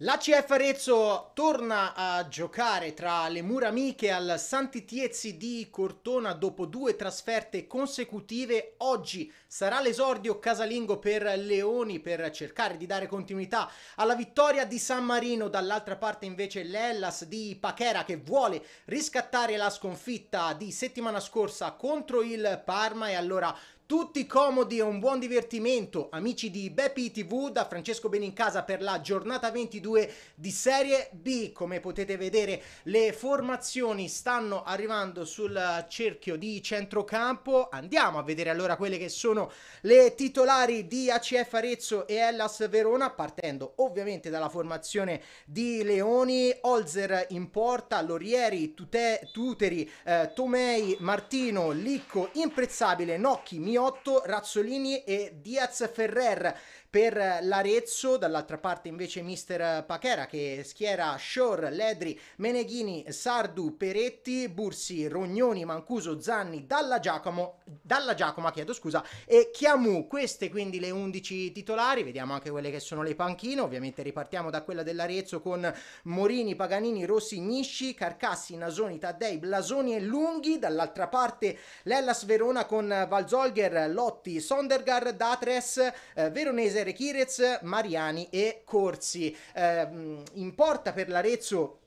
La CF Arezzo torna a giocare tra le mura amiche al Santitiezzi di Cortona dopo due trasferte consecutive. Oggi sarà l'esordio casalingo per Leoni per cercare di dare continuità alla vittoria di San Marino. Dall'altra parte invece l'Ellas di Pachera che vuole riscattare la sconfitta di settimana scorsa contro il Parma e allora tutti comodi e un buon divertimento, amici di Beppi TV, da Francesco Benincasa per la giornata 22 di Serie B. Come potete vedere, le formazioni stanno arrivando sul cerchio di centrocampo. Andiamo a vedere allora quelle che sono le titolari di ACF Arezzo e Hellas Verona, partendo ovviamente dalla formazione di Leoni, Olzer in porta, Lorieri, Tute, Tuteri, eh, Tomei, Martino, Licco, Imprezzabile, Nocchi, Mio Raniotto, Razzolini e Diaz Ferrer per l'Arezzo, dall'altra parte invece mister Pachera che schiera Shore, Ledri, Meneghini, Sardu, Peretti, Bursi, Rognoni, Mancuso, Zanni, Dalla Giacomo, Dalla Giacoma, chiedo scusa, e Chiamu. Queste quindi le 11 titolari, vediamo anche quelle che sono le panchine, ovviamente ripartiamo da quella dell'Arezzo con Morini, Paganini, Rossi, Nisci, Carcassi, Nasoni, Taddei, Blasoni e Lunghi, dall'altra parte l'Ellas Verona con Valzolger, Lotti, Sondergar, Datres, eh, Veronese, Cesare Chirez, Mariani e Corsi. Eh, in porta per l'Arezzo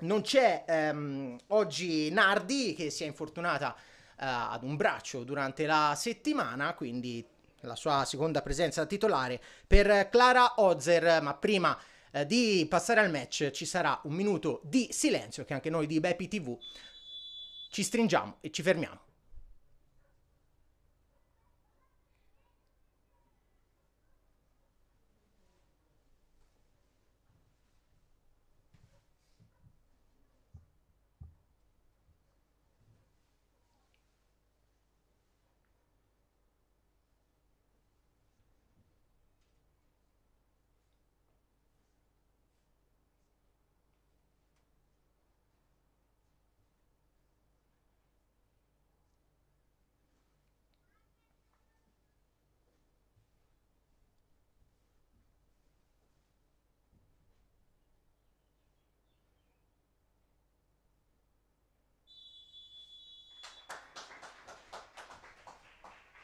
non c'è ehm, oggi Nardi che si è infortunata eh, ad un braccio durante la settimana, quindi la sua seconda presenza titolare per Clara Ozer, ma prima eh, di passare al match ci sarà un minuto di silenzio che anche noi di Bepi TV ci stringiamo e ci fermiamo.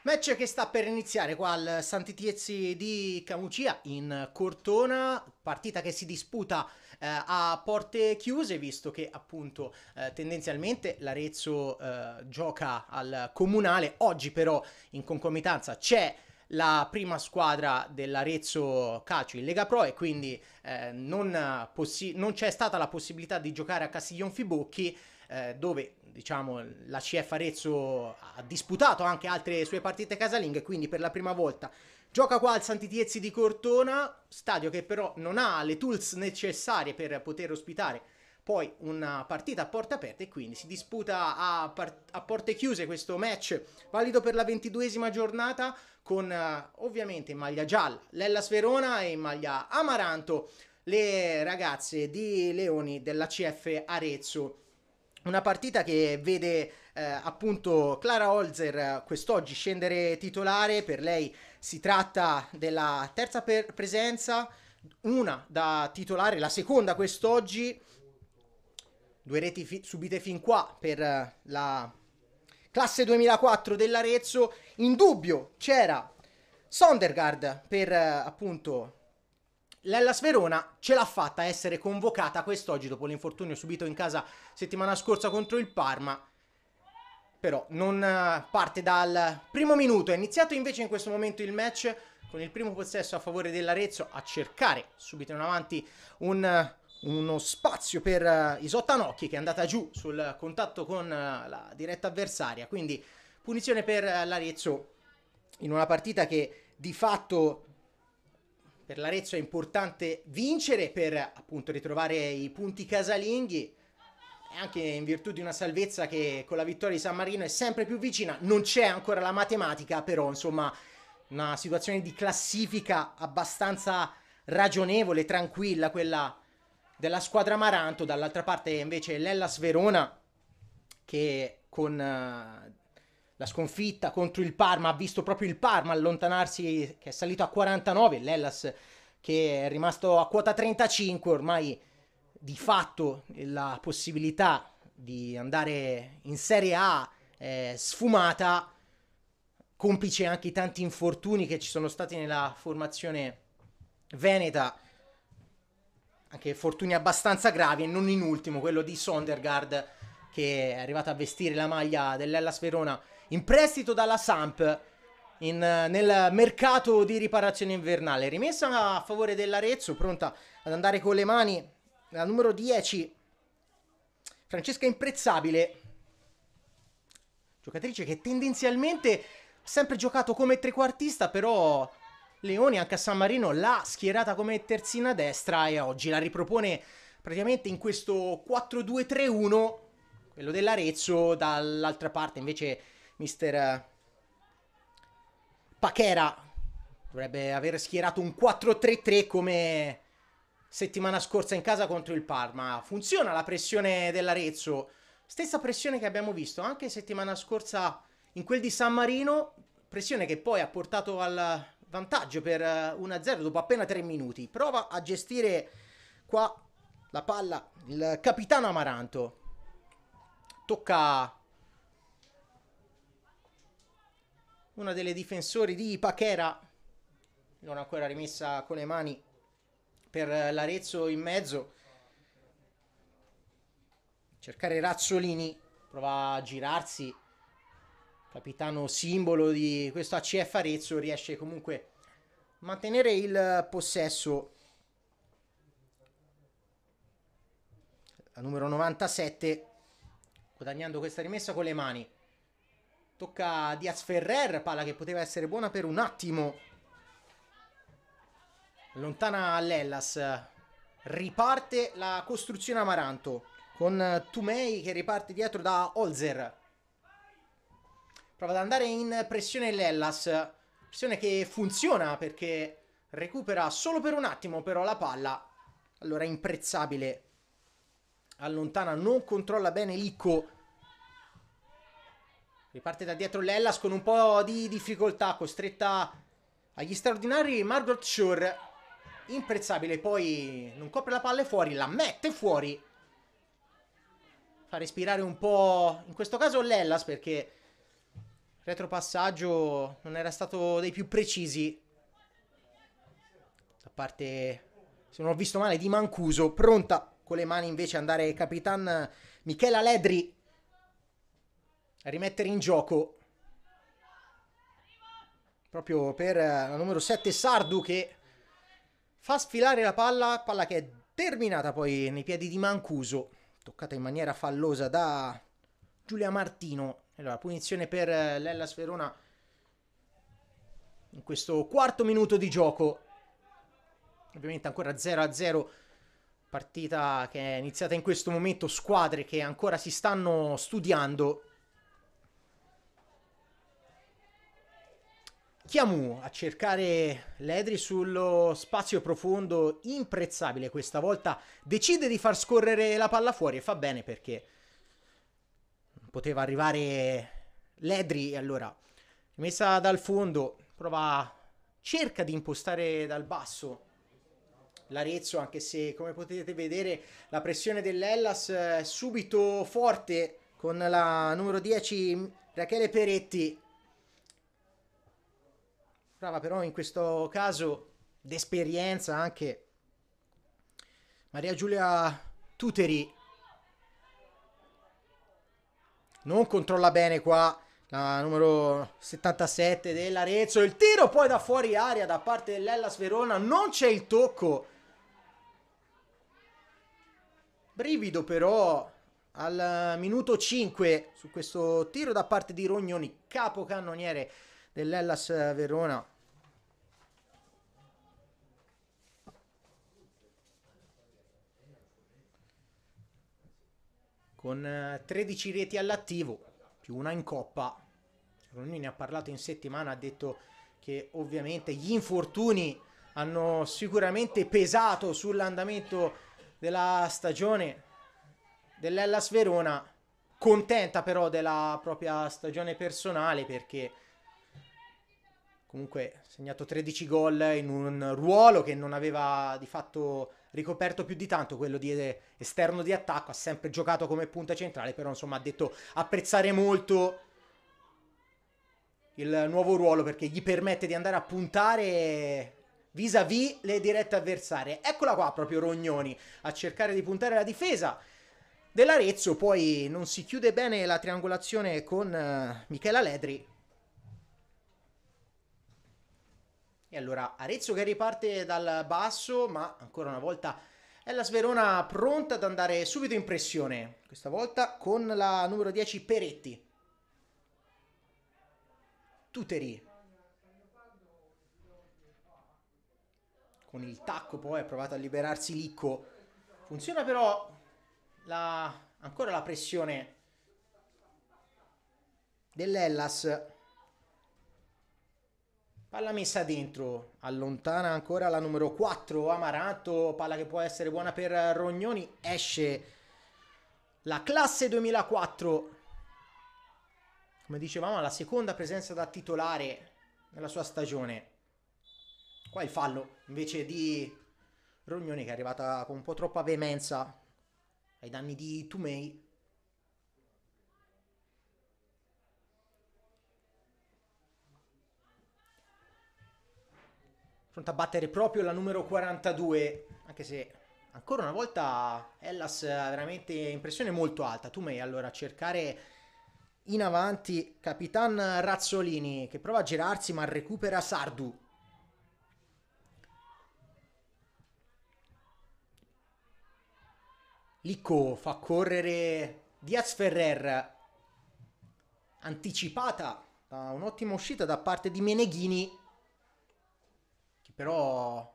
Match che sta per iniziare qua al Santitiezzi di Camucia in Cortona, partita che si disputa eh, a porte chiuse visto che appunto eh, tendenzialmente l'Arezzo eh, gioca al comunale, oggi però in concomitanza c'è la prima squadra dell'Arezzo Calcio in Lega Pro e quindi eh, non, eh, non c'è stata la possibilità di giocare a Castiglion Fibocchi eh, dove diciamo, la CF Arezzo ha disputato anche altre sue partite casalinghe, quindi per la prima volta Gioca qua al Santitiezzi di Cortona, stadio che però non ha le tools necessarie per poter ospitare poi una partita a porte aperte e quindi si disputa a, part- a, porte chiuse questo match valido per la ventiduesima giornata con uh, ovviamente in maglia gialla Lella Sverona e in maglia Amaranto le ragazze di Leoni della CF Arezzo. Una partita che vede eh, appunto Clara Holzer quest'oggi scendere titolare, per lei si tratta della terza per- presenza, una da titolare, la seconda quest'oggi, due reti fi- subite fin qua per eh, la classe 2004 dell'Arezzo, in dubbio c'era Sondergaard per eh, appunto Lella Sverona ce l'ha fatta a essere convocata quest'oggi dopo l'infortunio subito in casa settimana scorsa contro il Parma. Però non eh, parte dal primo minuto, è iniziato invece in questo momento il match con il primo possesso a favore dell'Arezzo a cercare subito in avanti un, eh, uno spazio per eh, Isottanocchi che è andata giù sul contatto con la diretta avversaria. Quindi punizione per l'Arezzo in una partita che di fatto per l'Arezzo è importante vincere per appunto ritrovare i punti casalinghi anche in virtù di una salvezza che con la vittoria di San Marino è sempre più vicina, non c'è ancora la matematica, però insomma una situazione di classifica abbastanza ragionevole, tranquilla quella della squadra Maranto, dall'altra parte invece l'Ellas Verona che con eh, la sconfitta contro il Parma, ha visto proprio il Parma allontanarsi, che è salito a 49, l'Ellas che è rimasto a quota 35, ormai di fatto la possibilità di andare in Serie A è sfumata, complice anche i tanti infortuni che ci sono stati nella formazione veneta, anche fortuni abbastanza gravi e non in ultimo quello di Sondergaard che è arrivato a vestire la maglia dell'Ellas Verona in prestito dalla Samp in, eh, nel mercato di riparazione invernale. Rimessa a favore dell'Arezzo, pronta ad andare con le mani la numero 10. Francesca Imprezzabile, giocatrice che tendenzialmente ha sempre giocato come trequartista, però Leoni anche a San Marino l'ha schierata come terzina destra e oggi la ripropone praticamente in questo 4-2-3-1, quello dell'Arezzo, dall'altra parte invece mister eh, Pachera dovrebbe aver schierato un 4-3-3 come settimana scorsa in casa contro il Parma. Funziona la pressione dell'Arezzo, stessa pressione che abbiamo visto anche settimana scorsa in quel di San Marino, pressione che poi ha portato al vantaggio per 1-0 eh, dopo appena 3 minuti. Prova a gestire qua la palla il capitano Amaranto. Tocca una delle difensori di Ipa che era non ancora rimessa con le mani per l'Arezzo in mezzo cercare Razzolini prova a girarsi capitano simbolo di questo ACF Arezzo riesce comunque a mantenere il possesso la numero 97 guadagnando questa rimessa con le mani Tocca a Diaz Ferrer, palla che poteva essere buona per un attimo. Lontana l'Ellas. Riparte la costruzione Amaranto con Tumei che riparte dietro da Holzer. Prova ad andare in pressione l'Ellas. Pressione che funziona perché recupera solo per un attimo però la palla. Allora imprezzabile. Allontana, non controlla bene Licco Riparte da dietro l'Ellas con un po' di difficoltà, costretta agli straordinari Margot Shore. Imprezzabile, poi non copre la palla fuori, la mette fuori. Fa respirare un po', in questo caso l'Ellas, perché il retropassaggio non era stato dei più precisi. Da parte, se non ho visto male, di Mancuso, pronta con le mani invece andare Capitan Michela Ledri rimettere in gioco proprio per eh, la numero 7 Sardu che fa sfilare la palla, palla che è terminata poi nei piedi di Mancuso, toccata in maniera fallosa da Giulia Martino. Allora, punizione per eh, Lella Sferona in questo quarto minuto di gioco. Ovviamente ancora 0-0, partita che è iniziata in questo momento, squadre che ancora si stanno studiando. Chiamu a cercare Ledri sullo spazio profondo imprezzabile questa volta decide di far scorrere la palla fuori e fa bene perché poteva arrivare Ledri e allora messa dal fondo prova cerca di impostare dal basso l'Arezzo anche se come potete vedere la pressione dell'Ellas è eh, subito forte con la numero 10 Rachele Peretti Stava però in questo caso d'esperienza anche Maria Giulia Tuteri. Non controlla bene qua la numero 77 dell'Arezzo. Il tiro poi da fuori aria da parte dell'Ellas Verona. Non c'è il tocco. Brivido però al minuto 5 su questo tiro da parte di Rognoni, capocannoniere dell'Ellas Verona. con 13 eh, reti all'attivo, più una in coppa. Ronini ne ha parlato in settimana, ha detto che ovviamente gli infortuni hanno sicuramente pesato sull'andamento della stagione dell'Ellas Verona, contenta però della propria stagione personale perché comunque ha segnato 13 gol in un ruolo che non aveva di fatto ricoperto più di tanto, quello di eh, esterno di attacco, ha sempre giocato come punta centrale, però insomma ha detto apprezzare molto il nuovo ruolo perché gli permette di andare a puntare vis-à-vis le dirette avversarie. Eccola qua proprio Rognoni a cercare di puntare la difesa dell'Arezzo, poi non si chiude bene la triangolazione con eh, Michela Ledri, E allora Arezzo che riparte dal basso, ma ancora una volta è la Sverona pronta ad andare subito in pressione, questa volta con la numero 10 Peretti. Tuteri. Con il tacco poi ha provato a liberarsi Licco. Funziona però la... ancora la pressione dell'Ellas. Palla messa dentro, allontana ancora la numero 4 Amaranto, palla che può essere buona per Rognoni, esce la classe 2004. Come dicevamo, la seconda presenza da titolare nella sua stagione. Qua il fallo invece di Rognoni che è arrivata con un po' troppa veemenza ai danni di Tumei. pronta a battere proprio la numero 42, anche se ancora una volta Hellas ha veramente impressione molto alta. Tu Tumei allora a cercare in avanti Capitan Razzolini che prova a girarsi ma recupera Sardu. Licco fa correre Diaz Ferrer anticipata da un'ottima uscita da parte di Meneghini però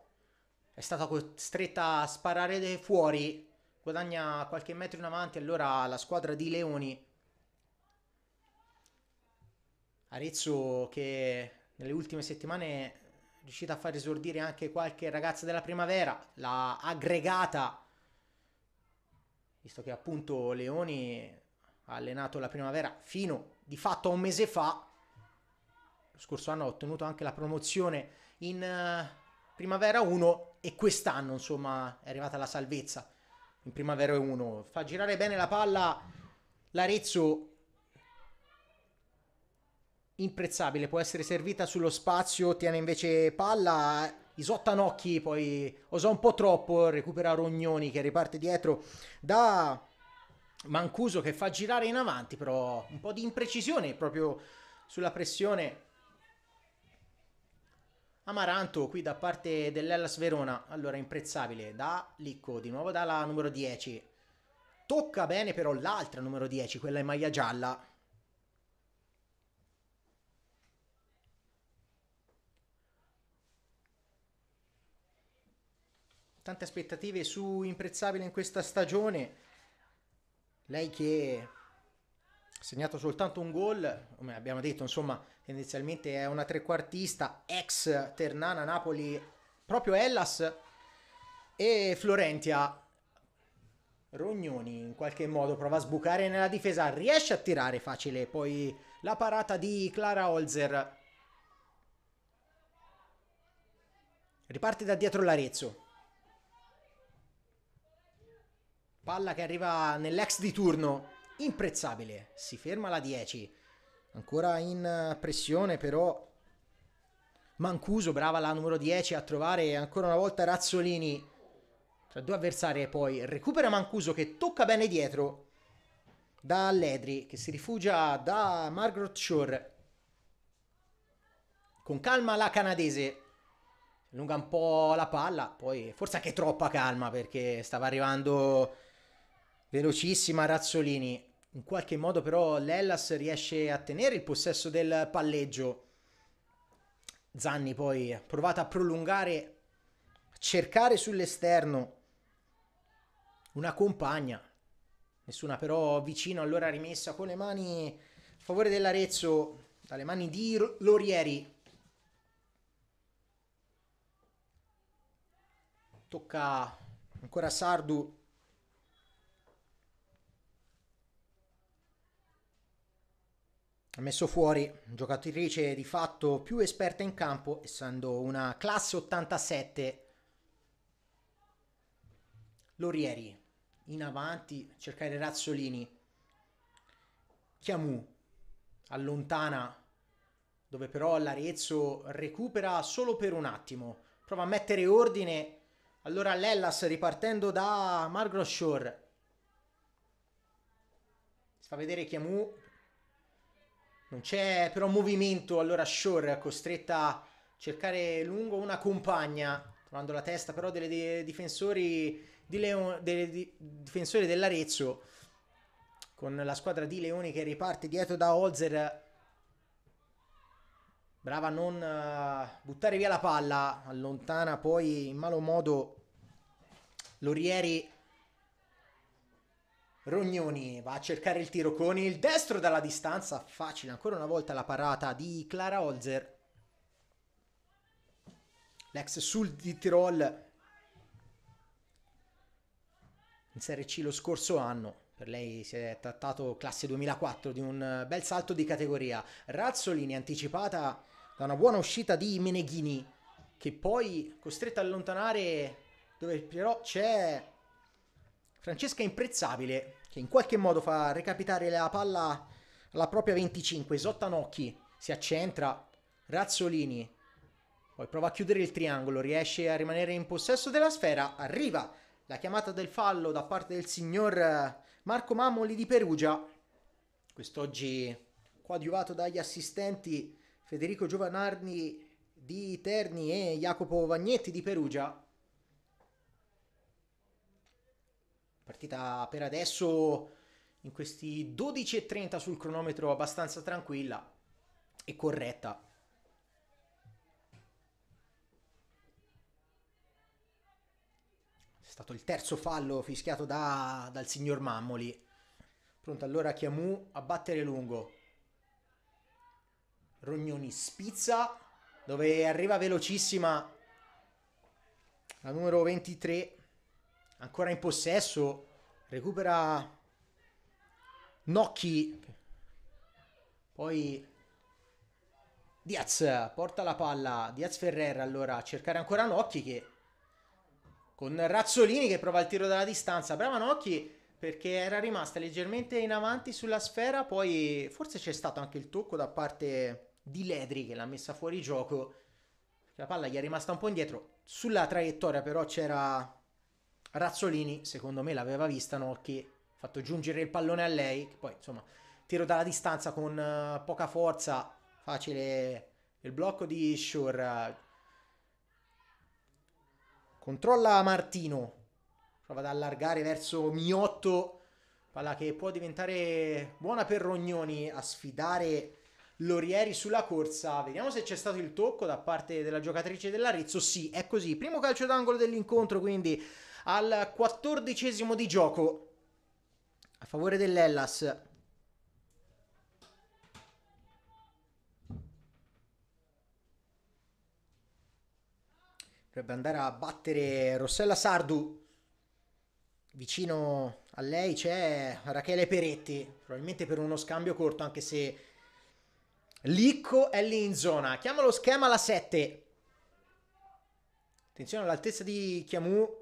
è stata costretta a sparare fuori, guadagna qualche metro in avanti, allora la squadra di Leoni. Arezzo che nelle ultime settimane è riuscita a far esordire anche qualche ragazza della primavera, l'ha aggregata, visto che appunto Leoni ha allenato la primavera fino di fatto a un mese fa, lo scorso anno ha ottenuto anche la promozione in eh, Primavera 1 e quest'anno, insomma, è arrivata la salvezza in Primavera 1. Fa girare bene la palla l'Arezzo imprezzabile, può essere servita sullo spazio, tiene invece palla Isotta Nocchi, poi osò un po' troppo, recupera Rognoni che riparte dietro da Mancuso che fa girare in avanti, però un po' di imprecisione proprio sulla pressione Amaranto qui da parte dell'Ellas Verona, allora imprezzabile, da Licco, di nuovo dalla numero 10. Tocca bene però l'altra numero 10, quella in maglia gialla. Tante aspettative su imprezzabile in questa stagione. Lei che segnato soltanto un gol, come abbiamo detto, insomma, tendenzialmente è una trequartista, ex Ternana Napoli, proprio Hellas e Florentia. Rognoni in qualche modo prova a sbucare nella difesa, riesce a tirare facile, poi la parata di Clara Holzer. Riparte da dietro l'Arezzo. Palla che arriva nell'ex di turno imprezzabile, si ferma la 10, ancora in eh, pressione però Mancuso, brava la numero 10 a trovare ancora una volta Razzolini tra due avversari e poi recupera Mancuso che tocca bene dietro da Ledri che si rifugia da Margaret Shore con calma la canadese allunga un po' la palla poi forse anche troppa calma perché stava arrivando velocissima Razzolini in qualche modo però l'Ellas riesce a tenere il possesso del palleggio. Zanni poi ha provato a prolungare, a cercare sull'esterno una compagna. Nessuna però vicino, allora rimessa con le mani a favore dell'Arezzo, dalle mani di Lorieri. Tocca ancora Sardu ha messo fuori giocatrice di fatto più esperta in campo, essendo una classe 87. Lorieri in avanti, cercare Razzolini. Chiamu allontana, dove però l'Arezzo recupera solo per un attimo. Prova a mettere ordine. Allora l'Ellas ripartendo da Shore Si fa vedere Chiamu non c'è però movimento, allora Shore è costretta a cercare lungo una compagna, trovando la testa però delle, dei difensori di Leon, delle di, difensori dell'Arezzo, con la squadra di Leoni che riparte dietro da Holzer. Brava a non eh, buttare via la palla, allontana poi in malo modo Lorieri Rognoni va a cercare il tiro con il destro dalla distanza, facile ancora una volta la parata di Clara Holzer. L'ex sul di Tirol in Serie C lo scorso anno. Per lei si è trattato classe 2004 di un eh, bel salto di categoria. Razzolini anticipata da una buona uscita di Meneghini che poi costretta ad allontanare dove però c'è Francesca Imprezzabile che in qualche modo fa recapitare la palla alla propria 25, Sottanocchi si accentra, Razzolini, poi prova a chiudere il triangolo, riesce a rimanere in possesso della sfera, arriva la chiamata del fallo da parte del signor eh, Marco Mammoli di Perugia, quest'oggi coadiuvato dagli assistenti Federico Giovanardi di Terni e Jacopo Vagnetti di Perugia, Partita per adesso in questi 12.30 sul cronometro abbastanza tranquilla e corretta. È stato il terzo fallo fischiato da, dal signor Mammoli. Pronto allora Chiamu a battere lungo. Rognoni spizza dove arriva velocissima la numero 23 ancora in possesso, recupera Nocchi, poi Diaz porta la palla, Diaz Ferrer allora a cercare ancora Nocchi che con Razzolini che prova il tiro dalla distanza, brava Nocchi perché era rimasta leggermente in avanti sulla sfera, poi forse c'è stato anche il tocco da parte di Ledri che l'ha messa fuori gioco, la palla gli è rimasta un po' indietro, sulla traiettoria però c'era Razzolini, secondo me, l'aveva vista no? Che ha fatto giungere il pallone a lei, che poi insomma, tiro dalla distanza con uh, poca forza, facile il blocco di Shore. Controlla Martino, prova ad allargare verso Miotto, palla che può diventare buona per Rognoni a sfidare Lorieri sulla corsa. Vediamo se c'è stato il tocco da parte della giocatrice dell'Arezzo. Sì, è così. Primo calcio d'angolo dell'incontro, quindi al quattordicesimo di gioco a favore dell'Ellas. Dovrebbe andare a battere Rossella Sardu. Vicino a lei c'è Rachele Peretti, probabilmente per uno scambio corto, anche se Licco è lì in zona. Chiama lo schema alla 7. Attenzione all'altezza di Chiamu.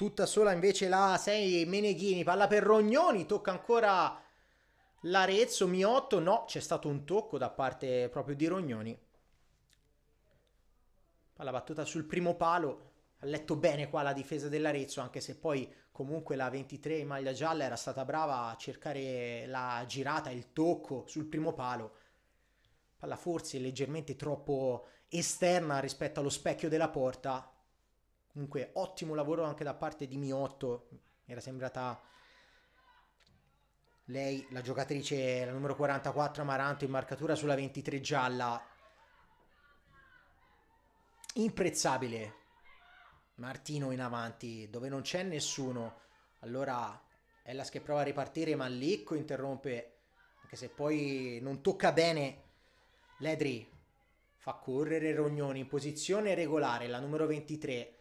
Tutta sola invece la 6 Meneghini, palla per Rognoni, tocca ancora l'Arezzo, Miotto, no, c'è stato un tocco da parte proprio di Rognoni. Palla battuta sul primo palo, ha letto bene qua la difesa dell'Arezzo, anche se poi comunque la 23 in maglia gialla era stata brava a cercare la girata, il tocco sul primo palo. Palla forse leggermente troppo esterna rispetto allo specchio della porta, Comunque ottimo lavoro anche da parte di Miotto, era sembrata lei, la giocatrice, la numero 44 Amaranto in marcatura sulla 23 gialla. Imprezzabile. Martino in avanti, dove non c'è nessuno. Allora Ellas che prova a ripartire, ma Licco interrompe, anche se poi non tocca bene. Ledri fa correre Rognoni in posizione regolare, la numero 23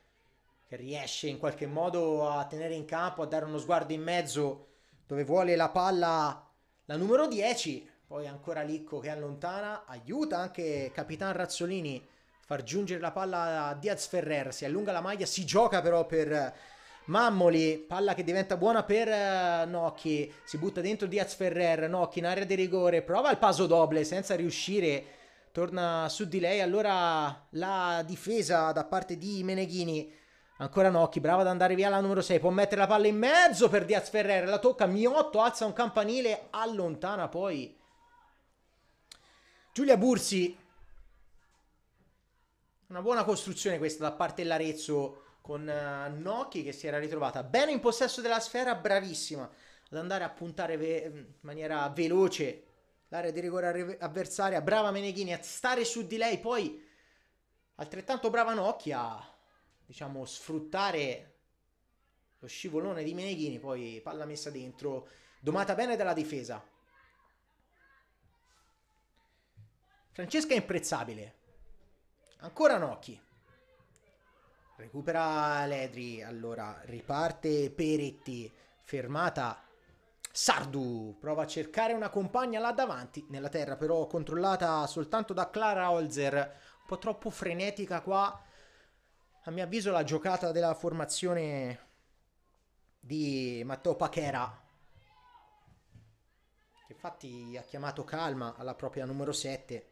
che riesce in qualche modo a tenere in campo, a dare uno sguardo in mezzo dove vuole la palla la numero 10, poi ancora Licco che allontana, aiuta anche Capitan Razzolini a far giungere la palla a Diaz Ferrer, si allunga la maglia, si gioca però per Mammoli, palla che diventa buona per eh, Nocchi, si butta dentro Diaz Ferrer, Nocchi in area di rigore, prova il paso doble senza riuscire, torna su di lei, allora la difesa da parte di Meneghini Ancora Nocchi, brava ad andare via la numero 6, può mettere la palla in mezzo per Diaz Ferrer, la tocca, Miotto alza un campanile, allontana poi Giulia Bursi. Una buona costruzione questa da parte dell'Arezzo con uh, Nocchi che si era ritrovata bene in possesso della sfera, bravissima ad andare a puntare mm, in maniera veloce l'area di rigore avversaria, brava Meneghini a stare su di lei, poi altrettanto brava Nocchi a diciamo, sfruttare lo scivolone di Meneghini, poi palla messa dentro, domata bene dalla difesa. Francesca è imprezzabile. Ancora Nocchi. Recupera Ledri, allora riparte Peretti, fermata Sardu, prova a cercare una compagna là davanti, nella terra però controllata soltanto da Clara Holzer, un po' troppo frenetica qua, a mio avviso la giocata della formazione di Matteo Pachera che infatti ha chiamato calma alla propria numero 7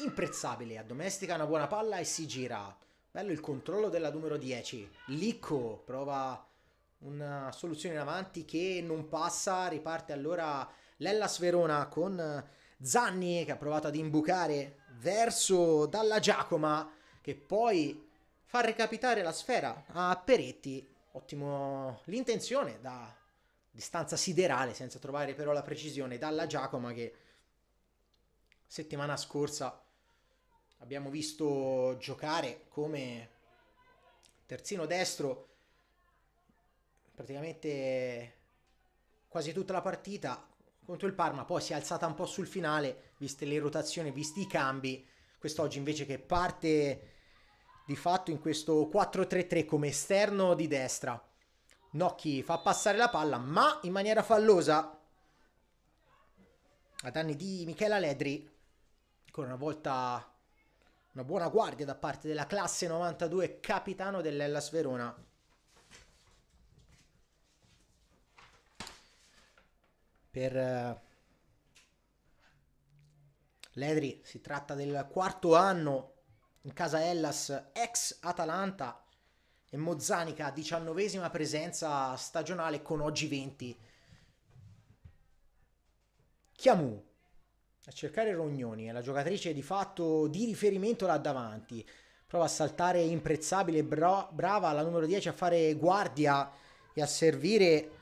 imprezzabile addomestica una buona palla e si gira bello il controllo della numero 10 Licco prova una soluzione in avanti che non passa riparte allora Lellas Verona con Zanni che ha provato ad imbucare verso Dalla Giacoma che poi fa recapitare la sfera a Peretti. Ottimo l'intenzione da distanza siderale senza trovare però la precisione Dalla Giacoma che settimana scorsa abbiamo visto giocare come terzino destro praticamente quasi tutta la partita contro il Parma, poi si è alzata un po' sul finale, viste le rotazioni, visti i cambi, quest'oggi invece che parte di fatto in questo 4-3-3 come esterno di destra. Nocchi fa passare la palla, ma in maniera fallosa a danni di Michela Ledri, ancora una volta una buona guardia da parte della classe 92, capitano dell'Ellas Verona. per eh, Ledri si tratta del quarto anno in casa Hellas ex Atalanta e Mozzanica diciannovesima presenza stagionale con oggi 20 Chiamu a cercare Rognoni è la giocatrice di fatto di riferimento là davanti prova a saltare imprezzabile bra- brava la numero 10 a fare guardia e a servire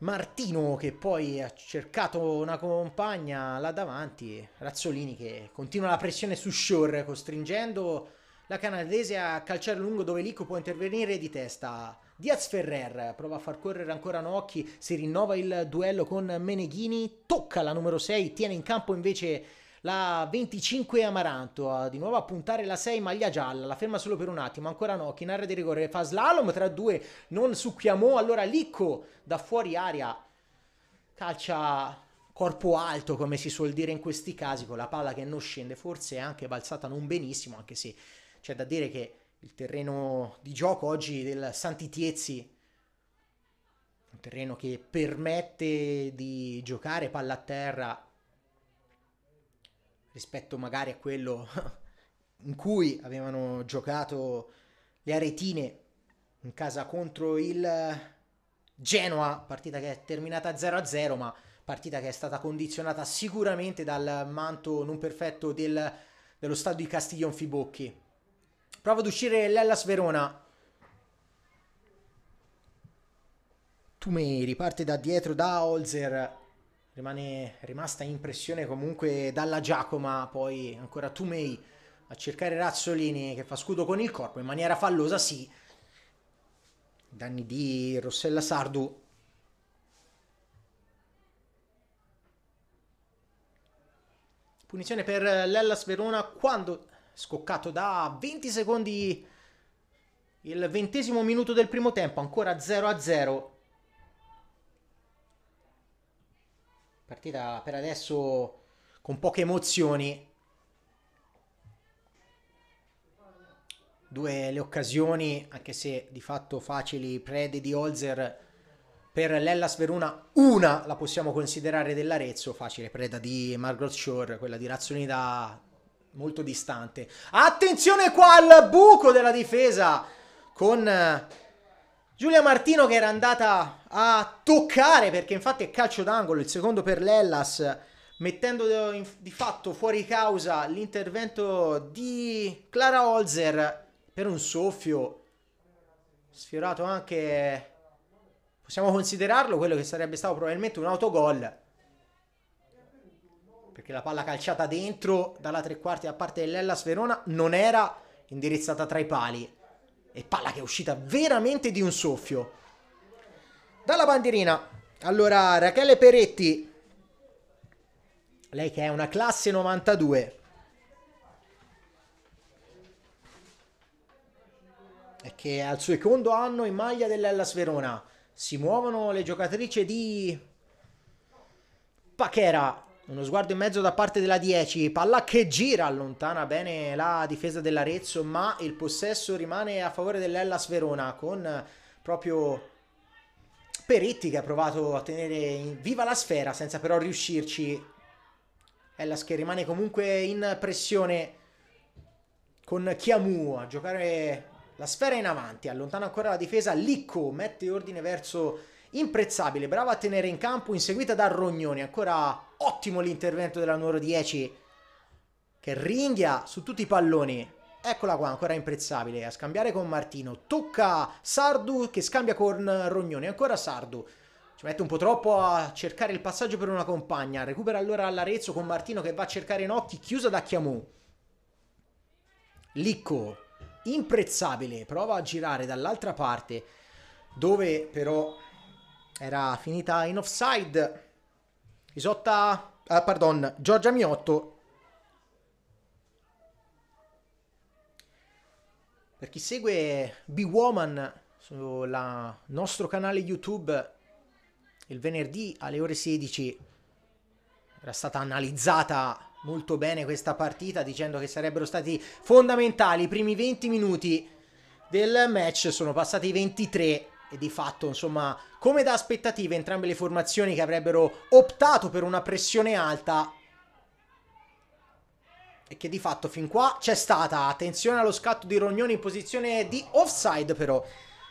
Martino che poi ha cercato una compagna là davanti, Razzolini che continua la pressione su Shore costringendo la canadese a calciare lungo dove Lico può intervenire di testa. Diaz Ferrer prova a far correre ancora Nocchi, si rinnova il duello con Meneghini, tocca la numero 6, tiene in campo invece la 25 Amaranto, eh, di nuovo a puntare la 6 maglia gialla, la ferma solo per un attimo, ancora no, in area di rigore fa slalom tra due, non su Chiamò, allora Licco da fuori aria calcia corpo alto come si suol dire in questi casi con la palla che non scende, forse è anche balzata non benissimo, anche se c'è da dire che il terreno di gioco oggi del Santitiezzi un terreno che permette di giocare palla a terra rispetto magari a quello in cui avevano giocato le aretine in casa contro il Genoa, partita che è terminata 0-0, ma partita che è stata condizionata sicuramente dal manto non perfetto del, dello stadio di Castiglion Fibocchi. Prova ad uscire l'Ellas Verona. Tumeri parte da dietro da Holzer rimane rimasta impressione comunque dalla Giacoma, poi ancora Tumei a cercare Razzolini che fa scudo con il corpo in maniera fallosa, sì. Danni di Rossella Sardu. Punizione per l'Ellas Verona quando scoccato da 20 secondi il ventesimo minuto del primo tempo, ancora 0 a 0. Partita per adesso con poche emozioni. Due le occasioni, anche se di fatto facili, prede di Holzer per l'Ellas Verona, una la possiamo considerare dell'Arezzo, facile preda di Margot Shore, quella di Razzoni da molto distante. Attenzione qua al buco della difesa con Giulia Martino che era andata a toccare, perché infatti è calcio d'angolo, il secondo per l'Ellas, mettendo di fatto fuori causa l'intervento di Clara Holzer per un soffio sfiorato anche, possiamo considerarlo, quello che sarebbe stato probabilmente un autogol perché la palla calciata dentro dalla tre quarti da parte dell'Ellas Verona non era indirizzata tra i pali. E palla che è uscita veramente di un soffio. Dalla bandierina. Allora, Rachele Peretti. Lei che è una classe 92. E che è al secondo anno in maglia dell'Ellas Verona. Si muovono le giocatrici di... Pachera. Uno sguardo in mezzo da parte della 10, palla che gira, allontana bene la difesa dell'Arezzo, ma il possesso rimane a favore dell'Ellas Verona con proprio Peritti che ha provato a tenere viva la sfera senza però riuscirci. Ellas che rimane comunque in pressione con Chiamu a giocare la sfera in avanti, allontana ancora la difesa, Licco mette ordine verso Imprezzabile, brava a tenere in campo, inseguita da Rognoni. Ancora ottimo l'intervento della numero 10 che ringhia su tutti i palloni. Eccola qua, ancora imprezzabile, a scambiare con Martino. Tocca Sardu che scambia con Rognoni, ancora Sardu. Ci mette un po' troppo a cercare il passaggio per una compagna. Recupera allora all'Arezzo con Martino che va a cercare Notti, chiusa da Chiamù. Licco, imprezzabile, prova a girare dall'altra parte, dove però era finita in offside. Isotta, ah, pardon, Giorgia Miotto. Per chi segue B-Woman sul nostro canale YouTube, il venerdì alle ore 16 era stata analizzata molto bene questa partita dicendo che sarebbero stati fondamentali i primi 20 minuti del match, sono passati 23 e di fatto, insomma, come da aspettative, entrambe le formazioni che avrebbero optato per una pressione alta e che di fatto fin qua c'è stata. Attenzione allo scatto di Rognoni in posizione di offside però,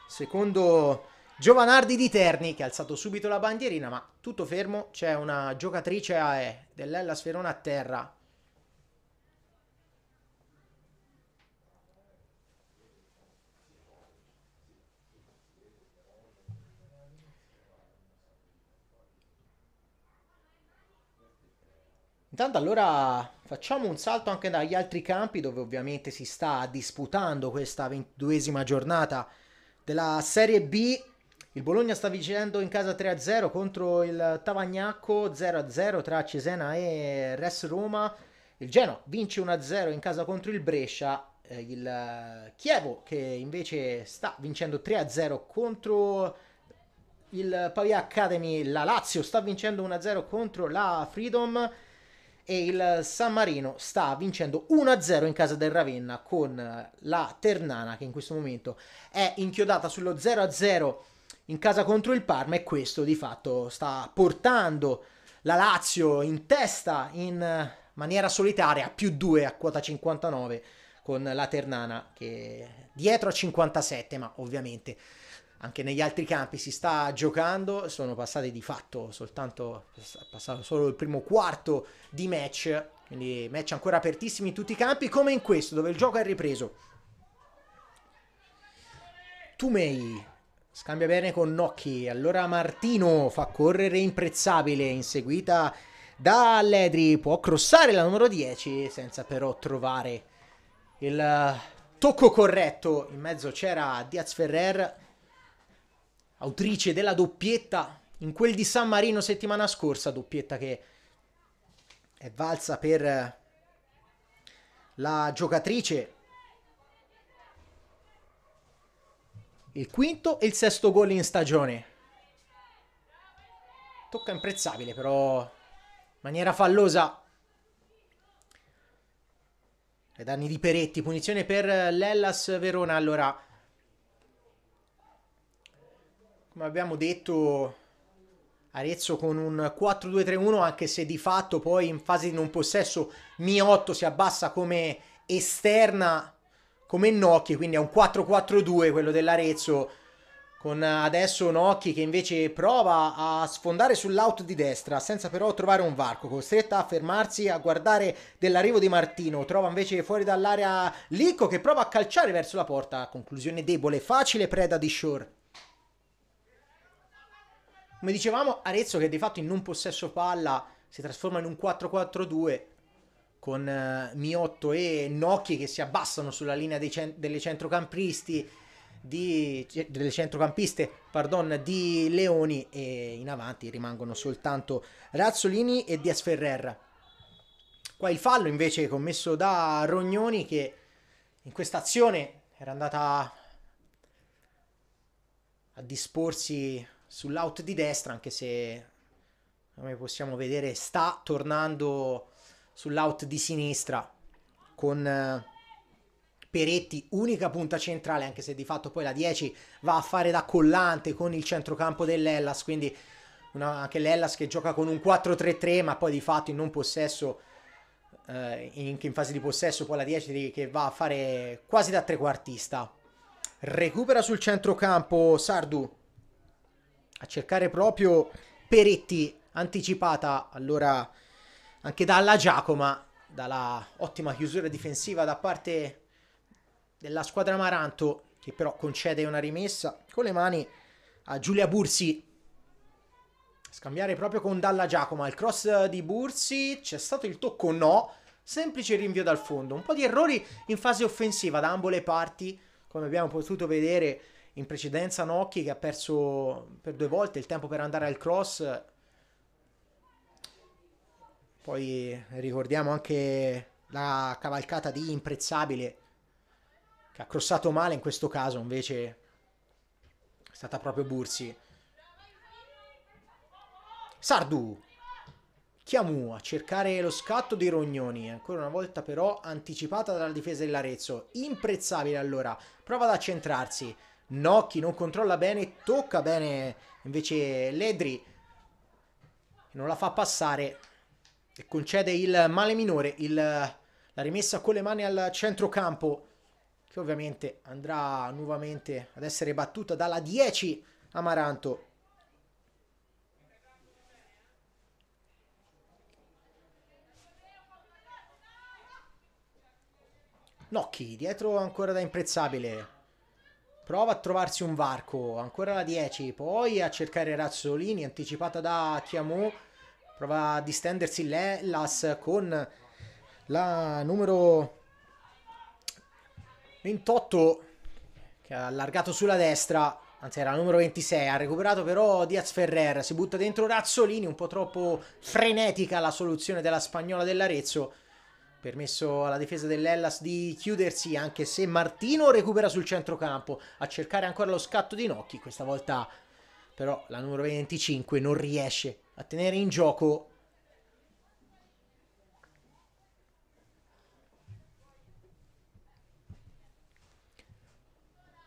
secondo Giovanardi di Terni che ha alzato subito la bandierina, ma tutto fermo, c'è una giocatrice dell'Ella Sferona a terra Intanto allora facciamo un salto anche dagli altri campi dove ovviamente si sta disputando questa ventiduesima giornata della Serie B. Il Bologna sta vincendo in casa 3-0 contro il Tavagnacco 0-0 tra Cesena e Res Roma. Il Genoa vince 1-0 in casa contro il Brescia. Eh, il Chievo che invece sta vincendo 3-0 contro il Pavia Academy. La Lazio sta vincendo 1-0 contro la Freedom e il San Marino sta vincendo 1-0 in casa del Ravenna con la Ternana che in questo momento è inchiodata sullo 0-0 in casa contro il Parma e questo di fatto sta portando la Lazio in testa in maniera solitaria più 2 a quota 59 con la Ternana che dietro a 57 ma ovviamente anche negli altri campi si sta giocando, sono passati di fatto soltanto, è passato solo il primo quarto di match, quindi match ancora apertissimi in tutti i campi, come in questo dove il gioco è ripreso. Tumei scambia bene con Nocchi, allora Martino fa correre imprezzabile, inseguita da Ledri, può crossare la numero 10 senza però trovare il tocco corretto, in mezzo c'era Diaz Ferrer autrice della doppietta in quel di San Marino settimana scorsa, doppietta che è valsa per eh, la giocatrice il quinto e il sesto gol in stagione. Tocca imprezzabile però, in maniera fallosa. Ai danni di Peretti, punizione per eh, l'Ellas Verona. Allora, come abbiamo detto, Arezzo con un 4-2-3-1, anche se di fatto poi in fase di non possesso Miotto si abbassa come esterna, come Nocchi, quindi è un 4-4-2 quello dell'Arezzo, con adesso Nocchi che invece prova a sfondare sull'out di destra, senza però trovare un varco, costretta a fermarsi a guardare dell'arrivo di Martino, trova invece fuori dall'area Licco che prova a calciare verso la porta, conclusione debole, facile preda di Shore. Come dicevamo, Arezzo che di fatto in non possesso palla si trasforma in un 4-4-2 con eh, Miotto e Nocchi che si abbassano sulla linea cent- delle centrocampisti di, delle centrocampiste pardon, di Leoni e in avanti rimangono soltanto Razzolini e Diaz Ferrer. Qua il fallo invece commesso da Rognoni che in questa azione era andata a disporsi sull'out di destra, anche se come possiamo vedere sta tornando sull'out di sinistra con eh, Peretti, unica punta centrale, anche se di fatto poi la 10 va a fare da collante con il centrocampo dell'Ellas, quindi una, anche l'Ellas che gioca con un 4-3-3, ma poi di fatto in non possesso, eh, in, in fase di possesso, poi la 10 che va a fare quasi da trequartista. Recupera sul centrocampo Sardu a cercare proprio Peretti anticipata allora anche dalla Giacoma, dalla ottima chiusura difensiva da parte della squadra Maranto che però concede una rimessa con le mani a Giulia Bursi. Scambiare proprio con Dalla Giacoma, il cross di Bursi, c'è stato il tocco no, semplice rinvio dal fondo, un po' di errori in fase offensiva da ambo le parti, come abbiamo potuto vedere in precedenza Nocchi che ha perso per due volte il tempo per andare al cross. Poi ricordiamo anche la cavalcata di Imprezzabile che ha crossato male in questo caso invece è stata proprio Bursi. Sardu Chiamu a cercare lo scatto di Rognoni, ancora una volta però anticipata dalla difesa dell'Arezzo, imprezzabile allora, prova ad accentrarsi, Nocchi non controlla bene, tocca bene invece Ledri, non la fa passare e concede il male minore, il, la rimessa con le mani al centrocampo che ovviamente andrà nuovamente ad essere battuta dalla 10 Amaranto. Nocchi dietro ancora da imprezzabile. Prova a trovarsi un varco, ancora la 10, poi a cercare Razzolini, anticipata da Chiamou, Prova a distendersi l'Ellas con la numero 28 che ha allargato sulla destra, anzi era la numero 26, ha recuperato però Diaz Ferrer, si butta dentro Razzolini, un po' troppo frenetica la soluzione della spagnola dell'Arezzo. Permesso alla difesa dell'Ellas di chiudersi anche se Martino recupera sul centrocampo a cercare ancora lo scatto di Nocchi. Questa volta però la numero 25 non riesce a tenere in gioco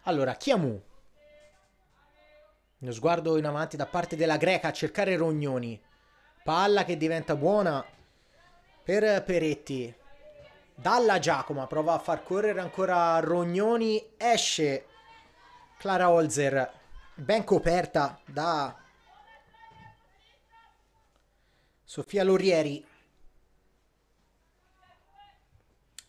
Allora, Chiamu. Uno sguardo in avanti da parte della greca a cercare Rognoni. Palla che diventa buona per Peretti. Dalla Giacoma prova a far correre ancora Rognoni, esce Clara Holzer ben coperta da Sofia Lorieri.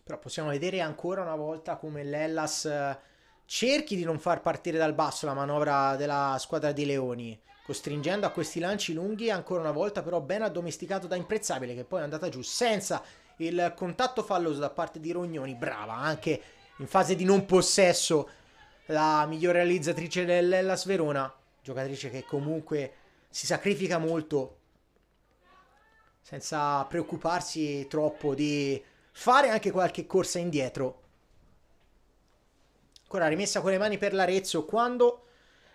Però possiamo vedere ancora una volta come l'Ellas eh, cerchi di non far partire dal basso la manovra della squadra di Leoni, costringendo a questi lanci lunghi ancora una volta però ben addomesticato da Imprezzabile che poi è andata giù senza il contatto falloso da parte di Rognoni, brava, anche in fase di non possesso la miglior realizzatrice dell'Ellas Verona, giocatrice che comunque si sacrifica molto senza preoccuparsi troppo di fare anche qualche corsa indietro. Ancora rimessa con le mani per l'Arezzo quando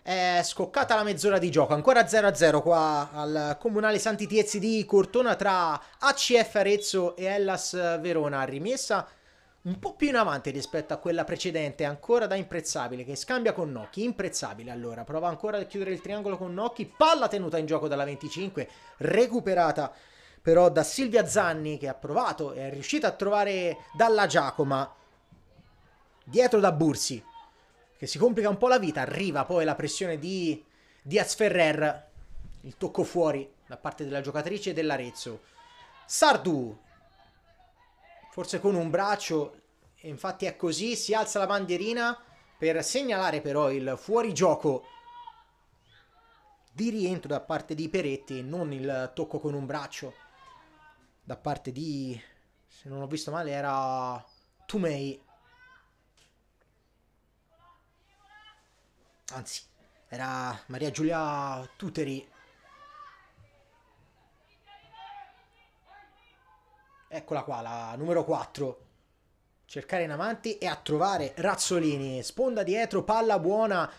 è scoccata la mezz'ora di gioco, ancora 0-0 qua al Comunale Santitiezzi di Cortona tra ACF Arezzo e Hellas Verona. Rimessa un po' più in avanti rispetto a quella precedente, ancora da imprezzabile, che scambia con Nocchi, imprezzabile allora, prova ancora a chiudere il triangolo con Nocchi, palla tenuta in gioco dalla 25, recuperata però da Silvia Zanni che ha provato e è riuscita a trovare dalla Giacoma, dietro da Bursi, che si complica un po' la vita, arriva poi la pressione di Diaz Ferrer, il tocco fuori da parte della giocatrice dell'Arezzo. Sardu, forse con un braccio, e infatti è così, si alza la bandierina per segnalare però il fuorigioco di rientro da parte di Peretti, non il tocco con un braccio da parte di, se non ho visto male, era Tumei. anzi, era Maria Giulia Tuteri. Eccola qua, la numero 4. Cercare in avanti e a trovare Razzolini. Sponda dietro, palla buona.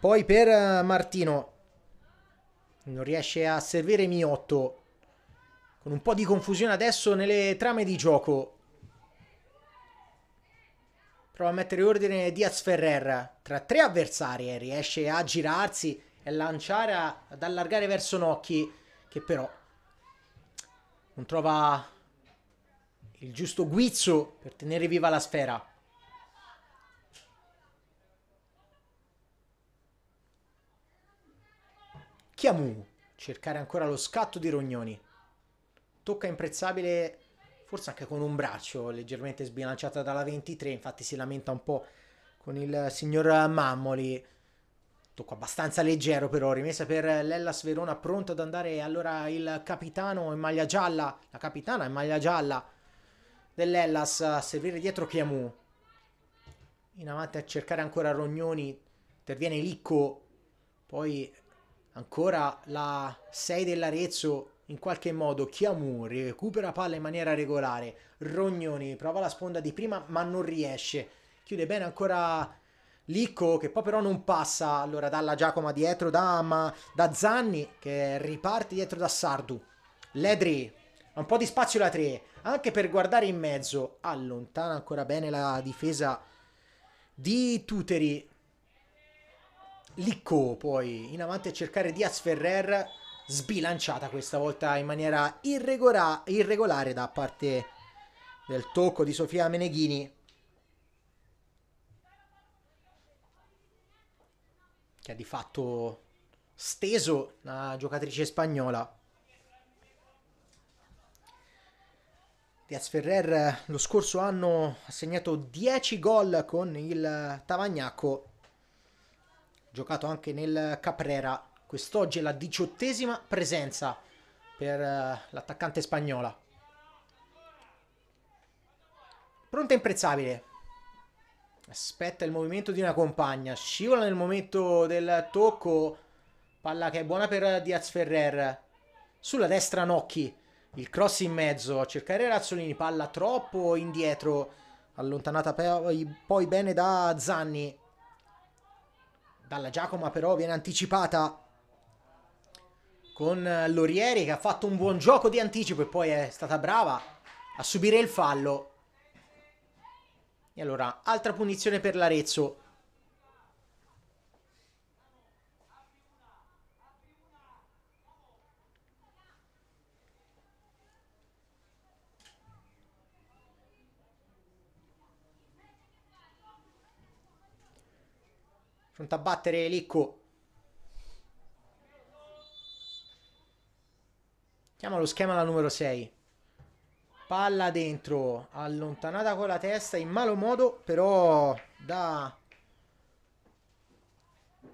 Poi per eh, Martino. Non riesce a servire Miotto. Con un po' di confusione adesso nelle trame di gioco prova a mettere ordine Diaz Ferrer tra tre avversari e eh, riesce a girarsi e lanciare, a, ad allargare verso Nocchi che però non trova il giusto guizzo per tenere viva la sfera. Chiamu, cercare ancora lo scatto di Rognoni. Tocca imprezzabile forse anche con un braccio leggermente sbilanciata dalla 23, infatti si lamenta un po' con il signor Mammoli. Tocco abbastanza leggero però, rimessa per l'Ellas Verona pronto ad andare allora il capitano in maglia gialla, la capitana in maglia gialla dell'Ellas a servire dietro Chiamu. In avanti a cercare ancora Rognoni, interviene Licco, poi ancora la 6 dell'Arezzo in qualche modo Chiamuri recupera palla in maniera regolare, Rognoni prova la sponda di prima ma non riesce, chiude bene ancora Licco che poi però non passa, allora dalla Giacoma dietro da, ma, da Zanni che riparte dietro da Sardu, Ledri ha un po' di spazio la 3, anche per guardare in mezzo, allontana ancora bene la difesa di Tuteri, Licco poi in avanti a cercare Diaz Ferrer sbilanciata questa volta in maniera irregola- irregolare da parte del tocco di Sofia Meneghini. Che ha di fatto steso la giocatrice spagnola. Diaz Ferrer lo scorso anno ha segnato 10 gol con il Tavagnacco, giocato anche nel Caprera Quest'oggi è la diciottesima presenza per eh, l'attaccante spagnola. Pronta imprezzabile. Aspetta il movimento di una compagna. Scivola nel momento del tocco. Palla che è buona per Diaz Ferrer. Sulla destra Nocchi. Il cross in mezzo. A cercare Razzolini. Palla troppo indietro. Allontanata poi bene da Zanni. Dalla Giacoma però viene anticipata con eh, Lorieri che ha fatto un buon gioco di anticipo e poi è stata brava a subire il fallo. E allora, altra punizione per l'Arezzo. Pronto a battere Licco. Chiama lo schema la numero 6. Palla dentro, allontanata con la testa in malo modo, però da...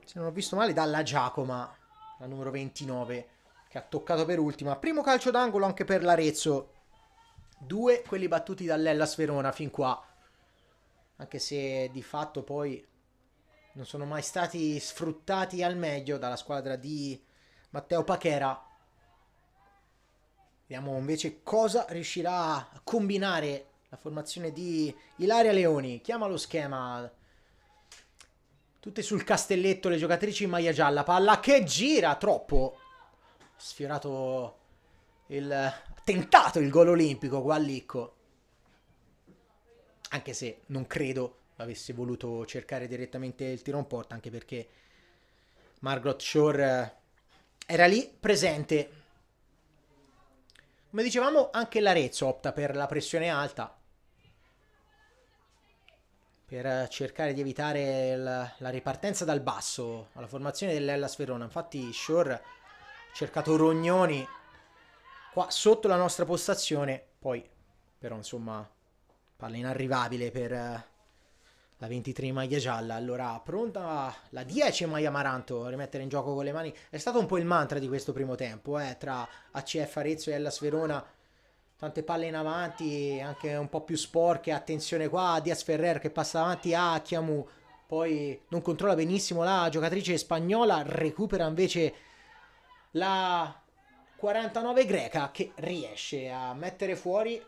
Se non ho visto male, dalla Giacoma, la numero 29, che ha toccato per ultima. Primo calcio d'angolo anche per l'Arezzo. Due quelli battuti dall'Ella Sverona fin qua. Anche se di fatto poi non sono mai stati sfruttati al meglio dalla squadra di Matteo Pachera Vediamo invece cosa riuscirà a combinare la formazione di Ilaria Leoni. Chiama lo schema. Tutte sul castelletto le giocatrici in maglia gialla. Palla che gira troppo. Sfiorato il... Tentato il gol olimpico Guallicco. Anche se non credo avesse voluto cercare direttamente il tiro in porta. Anche perché Margot Shore eh, era lì presente come dicevamo, anche l'Arezzo opta per la pressione alta per cercare di evitare la, la ripartenza dal basso alla formazione dell'Ellas Verona. Infatti Shore ha cercato Rognoni qua sotto la nostra postazione, poi però insomma palla inarrivabile per la 23 maglia gialla, allora pronta la 10 maglia amaranto, rimettere in gioco con le mani, è stato un po' il mantra di questo primo tempo, eh, tra ACF Arezzo e Ellas Verona, tante palle in avanti, anche un po' più sporche, attenzione qua a Diaz Ferrer che passa avanti a Chiamu, poi non controlla benissimo la giocatrice spagnola, recupera invece la 49 greca che riesce a mettere fuori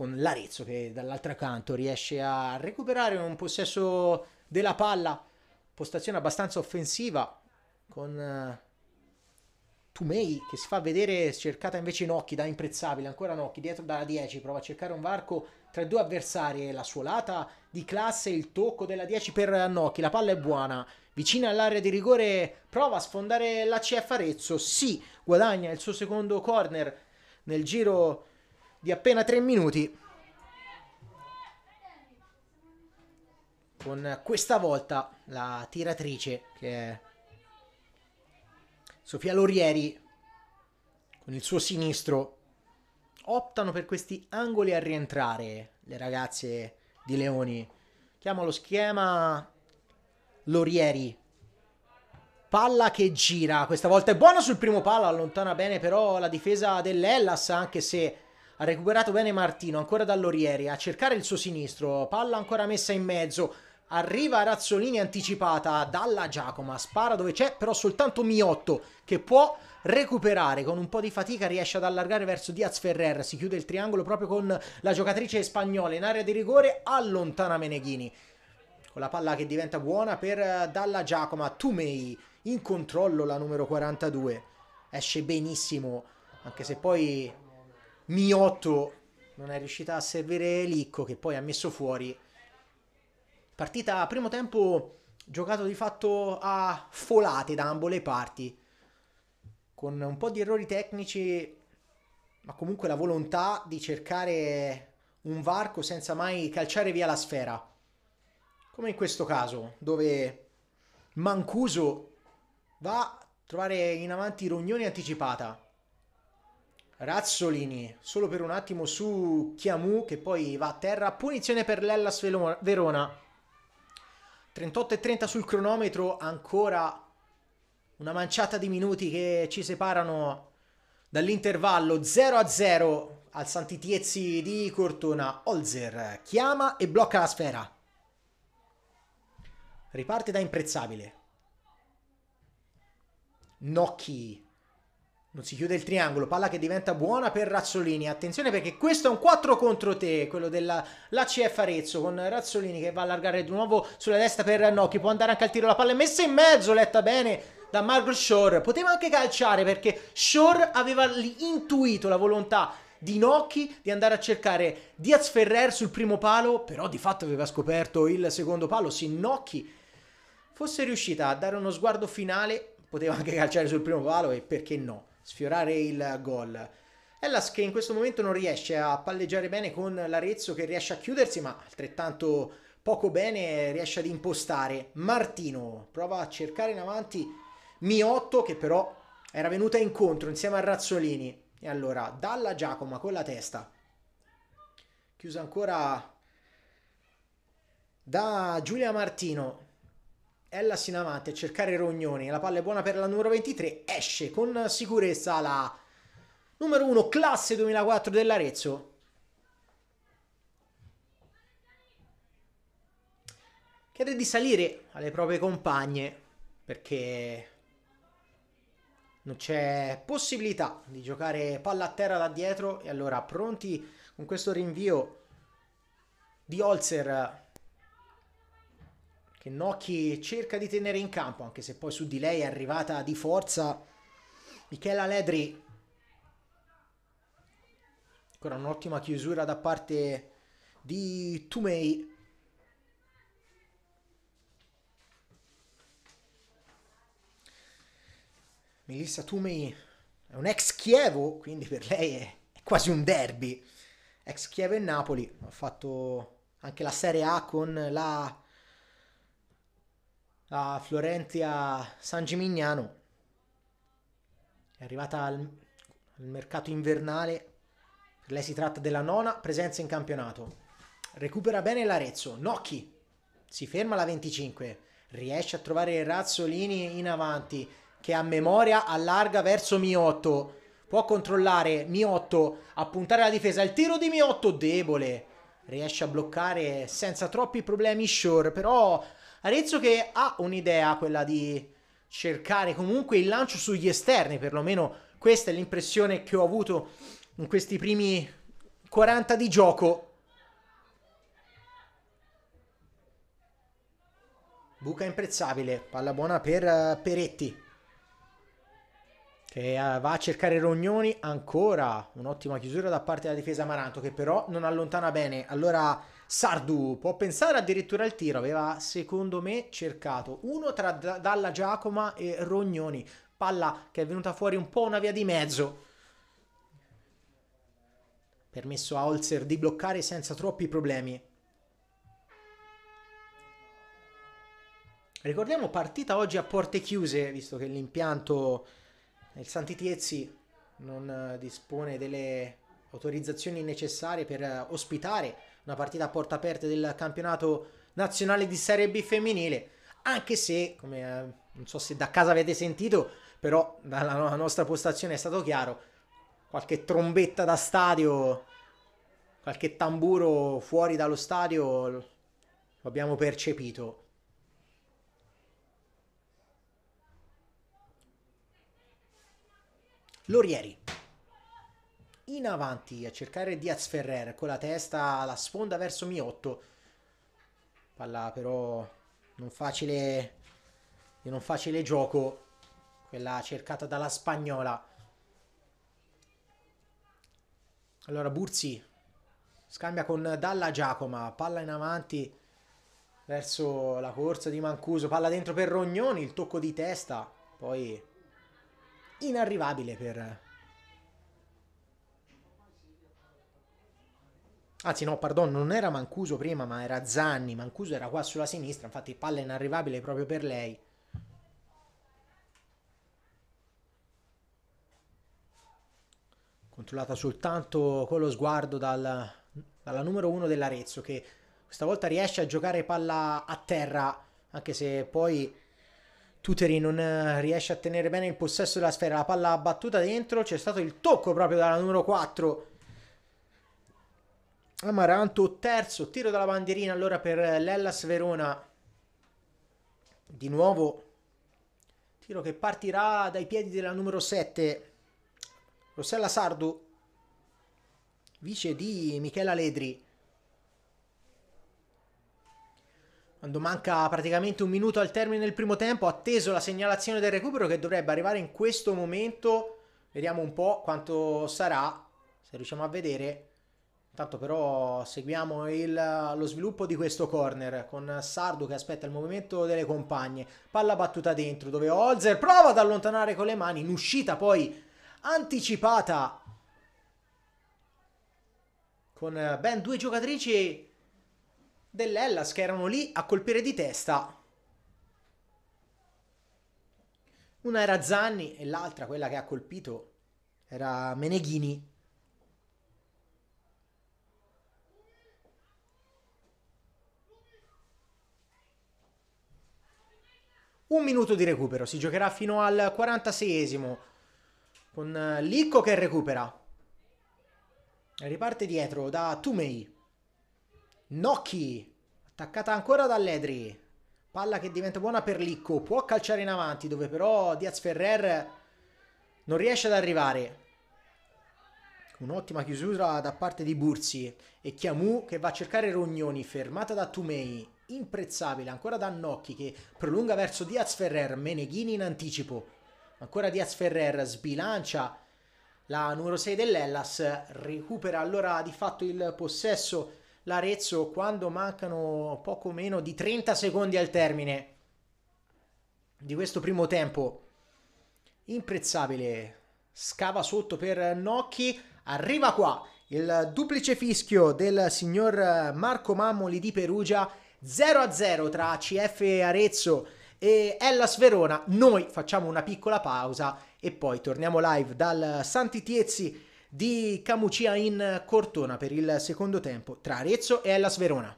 con l'Arezzo che dall'altro canto riesce a recuperare un possesso della palla, postazione abbastanza offensiva con uh, eh, Tumei che si fa vedere cercata invece Nocchi da imprezzabile, ancora Nocchi dietro dalla 10, prova a cercare un varco tra i due avversari, la suolata di classe, il tocco della 10 per Nocchi, la palla è buona, vicina all'area di rigore prova a sfondare la CF Arezzo, sì, guadagna il suo secondo corner nel giro di appena 3 minuti. Con questa volta la tiratrice che è Sofia Lorieri con il suo sinistro optano per questi angoli a rientrare le ragazze di Leoni. Chiamo lo schema Lorieri. Palla che gira, questa volta è buona sul primo palo, allontana bene però la difesa dell'Ellas anche se ha recuperato bene Martino, ancora dall'Orieri, a cercare il suo sinistro, palla ancora messa in mezzo. Arriva Razzolini anticipata dalla Giacoma, spara dove c'è, però soltanto Miotto che può recuperare. Con un po' di fatica riesce ad allargare verso Diaz Ferrer, si chiude il triangolo proprio con la giocatrice spagnola in area di rigore, allontana Meneghini. Con la palla che diventa buona per eh, Dalla Giacoma, Tumei in controllo la numero 42. Esce benissimo, anche se poi Miotto non è riuscita a servire Licco che poi ha messo fuori. Partita a primo tempo giocato di fatto a folate da ambo le parti, con un po' di errori tecnici, ma comunque la volontà di cercare un varco senza mai calciare via la sfera. Come in questo caso, dove Mancuso va a trovare in avanti Rognoni anticipata. Razzolini, solo per un attimo su Chiamu che poi va a terra, punizione per l'Ellas Verona. 38 e 30 sul cronometro, ancora una manciata di minuti che ci separano dall'intervallo 0 a 0 al Santitiezzi di Cortona. Olzer chiama e blocca la sfera. Riparte da imprezzabile. Nocchi non si chiude il triangolo, palla che diventa buona per Razzolini. Attenzione perché questo è un 4 contro te, quello dell'ACF Arezzo con Razzolini che va a allargare di nuovo sulla destra per Nocchi. Può andare anche al tiro, la palla è messa in mezzo, letta bene da Margot Shore. Poteva anche calciare perché Shore aveva intuito la volontà di Nocchi di andare a cercare Diaz Ferrer sul primo palo, però di fatto aveva scoperto il secondo palo. Se Nocchi fosse riuscita a dare uno sguardo finale, poteva anche calciare sul primo palo e perché no sfiorare il gol. Ellas che in questo momento non riesce a palleggiare bene con l'Arezzo che riesce a chiudersi ma altrettanto poco bene riesce ad impostare. Martino prova a cercare in avanti Miotto che però era venuta incontro insieme a Razzolini. E allora Dalla Giacoma con la testa. Chiusa ancora da Giulia Martino. Ella Sinamante a cercare Rognoni, la palla è buona per la numero 23, esce con sicurezza la numero 1 classe 2004 dell'Arezzo. Chiede di salire alle proprie compagne perché non c'è possibilità di giocare palla a terra da dietro e allora pronti con questo rinvio di Holzer che Nocchi cerca di tenere in campo, anche se poi su di lei è arrivata di forza Michela Ledri. Ancora un'ottima chiusura da parte di Tumei. Melissa Tumei è un ex Chievo, quindi per lei è, quasi un derby. Ex Chievo e Napoli, ha fatto anche la Serie A con la a Florentia San Gimignano. È arrivata al, al mercato invernale. Per lei si tratta della nona presenza in campionato. Recupera bene l'Arezzo. Nocchi si ferma alla 25. Riesce a trovare Razzolini in avanti che a memoria allarga verso Miotto. Può controllare Miotto a puntare la difesa. Il tiro di Miotto debole. Riesce a bloccare senza troppi problemi Shore, però Arezzo che ha un'idea, quella di cercare comunque il lancio sugli esterni, perlomeno questa è l'impressione che ho avuto in questi primi 40 di gioco. Buca imprezzabile, palla buona per eh, Peretti che eh, va a cercare Rognoni ancora, un'ottima chiusura da parte della difesa Maranto, che però non allontana bene. Allora Sardu può pensare addirittura al tiro, aveva secondo me cercato uno tra D- Dalla Giacoma e Rognoni, palla che è venuta fuori un po' una via di mezzo. Permesso a Holzer di bloccare senza troppi problemi. Ricordiamo partita oggi a porte chiuse, visto che l'impianto nel Santitiezzi non dispone delle autorizzazioni necessarie per ospitare una partita a porta aperta del campionato nazionale di Serie B femminile, anche se, come eh, non so se da casa avete sentito, però dalla nostra postazione è stato chiaro, qualche trombetta da stadio, qualche tamburo fuori dallo stadio, lo abbiamo percepito. Lorieri in avanti a cercare Diaz Ferrer con la testa, la sponda verso Miotto. Palla però non facile, di non facile gioco, quella cercata dalla spagnola. Allora Burzi scambia con Dalla Giacoma, palla in avanti verso la corsa di Mancuso, palla dentro per Rognoni, il tocco di testa, poi inarrivabile per Anzi no, pardon, non era Mancuso prima, ma era Zanni. Mancuso era qua sulla sinistra, infatti palla inarrivabile proprio per lei. Controllata soltanto con lo sguardo dal, dalla numero 1 dell'Arezzo che questa volta riesce a giocare palla a terra, anche se poi Tuteri non eh, riesce a tenere bene il possesso della sfera. La palla battuta dentro, c'è stato il tocco proprio dalla numero 4 Amaranto terzo, tiro dalla bandierina allora per l'Ellas Verona. Di nuovo tiro che partirà dai piedi della numero 7. Rossella Sardu, vice di Michela Ledri. Quando manca praticamente un minuto al termine del primo tempo, atteso la segnalazione del recupero che dovrebbe arrivare in questo momento. Vediamo un po' quanto sarà, se riusciamo a vedere. Intanto però seguiamo il, lo sviluppo di questo corner con Sardu che aspetta il movimento delle compagne. Palla battuta dentro dove Holzer prova ad allontanare con le mani. In uscita poi anticipata con ben due giocatrici dell'Ellas che erano lì a colpire di testa. Una era Zanni e l'altra, quella che ha colpito, era Meneghini. Un minuto di recupero, si giocherà fino al 46esimo con eh, Licco che recupera. Riparte dietro da Tumei. Nocchi, attaccata ancora dall'Edri. Palla che diventa buona per Licco, può calciare in avanti dove però Diaz Ferrer non riesce ad arrivare. Un'ottima chiusura da parte di Bursi e Chiamu che va a cercare Rognoni, fermata da Tumei imprezzabile, ancora da Nocchi che prolunga verso Diaz Ferrer, Meneghini in anticipo, ancora Diaz Ferrer sbilancia la numero 6 dell'Ellas, recupera allora di fatto il possesso l'Arezzo quando mancano poco meno di 30 secondi al termine di questo primo tempo. Imprezzabile, scava sotto per Nocchi, arriva qua il duplice fischio del signor Marco Mammoli di Perugia 0 a 0 tra CF Arezzo e Hellas Verona. Noi facciamo una piccola pausa e poi torniamo live dal Santitiezzi di Camucia in Cortona per il secondo tempo tra Arezzo e Hellas Verona.